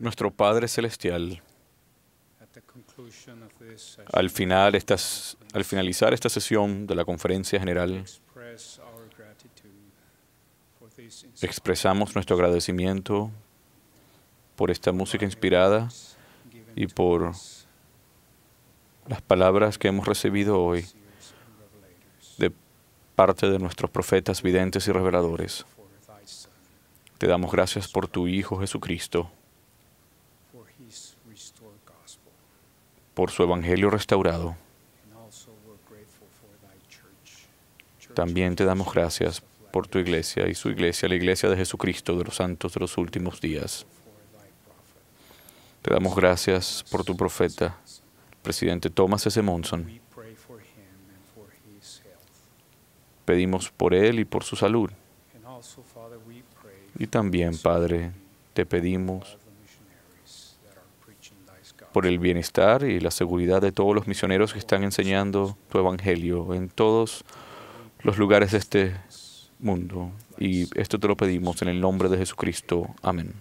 Nuestro Padre Celestial, al, final al finalizar esta sesión de la conferencia general, expresamos nuestro agradecimiento por esta música inspirada y por las palabras que hemos recibido hoy de parte de nuestros profetas, videntes y reveladores. Te damos gracias por tu Hijo Jesucristo, por su Evangelio restaurado. También te damos gracias por tu iglesia y su iglesia, la iglesia de Jesucristo de los santos de los últimos días. Te damos gracias por tu profeta, presidente Thomas S. Monson. Pedimos por él y por su salud. Y también, Padre, te pedimos por el bienestar y la seguridad de todos los misioneros que están enseñando tu evangelio en todos los lugares de este mundo. Y esto te lo pedimos en el nombre de Jesucristo. Amén.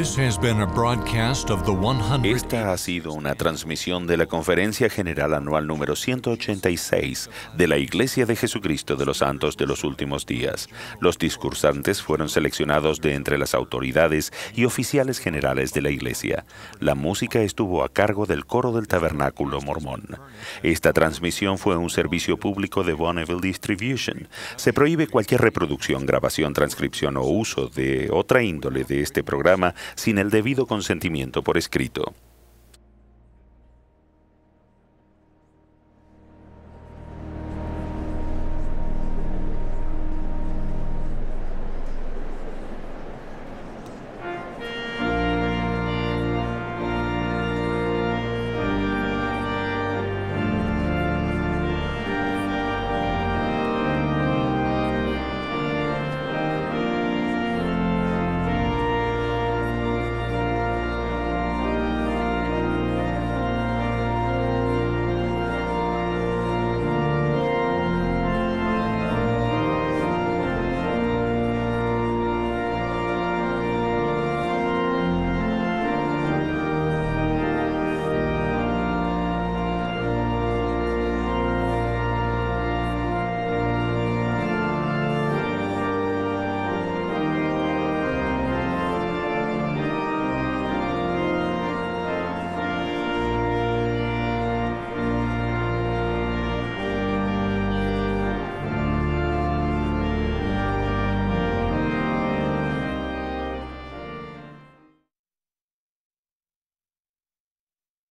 Esta ha sido una transmisión de la Conferencia General Anual número 186 de la Iglesia de Jesucristo de los Santos de los Últimos Días. Los discursantes fueron seleccionados de entre las autoridades y oficiales generales de la Iglesia. La música estuvo a cargo del coro del Tabernáculo Mormón. Esta transmisión fue un servicio público de Bonneville Distribution. Se prohíbe cualquier reproducción, grabación, transcripción o uso de otra índole de este programa sin el debido consentimiento por escrito.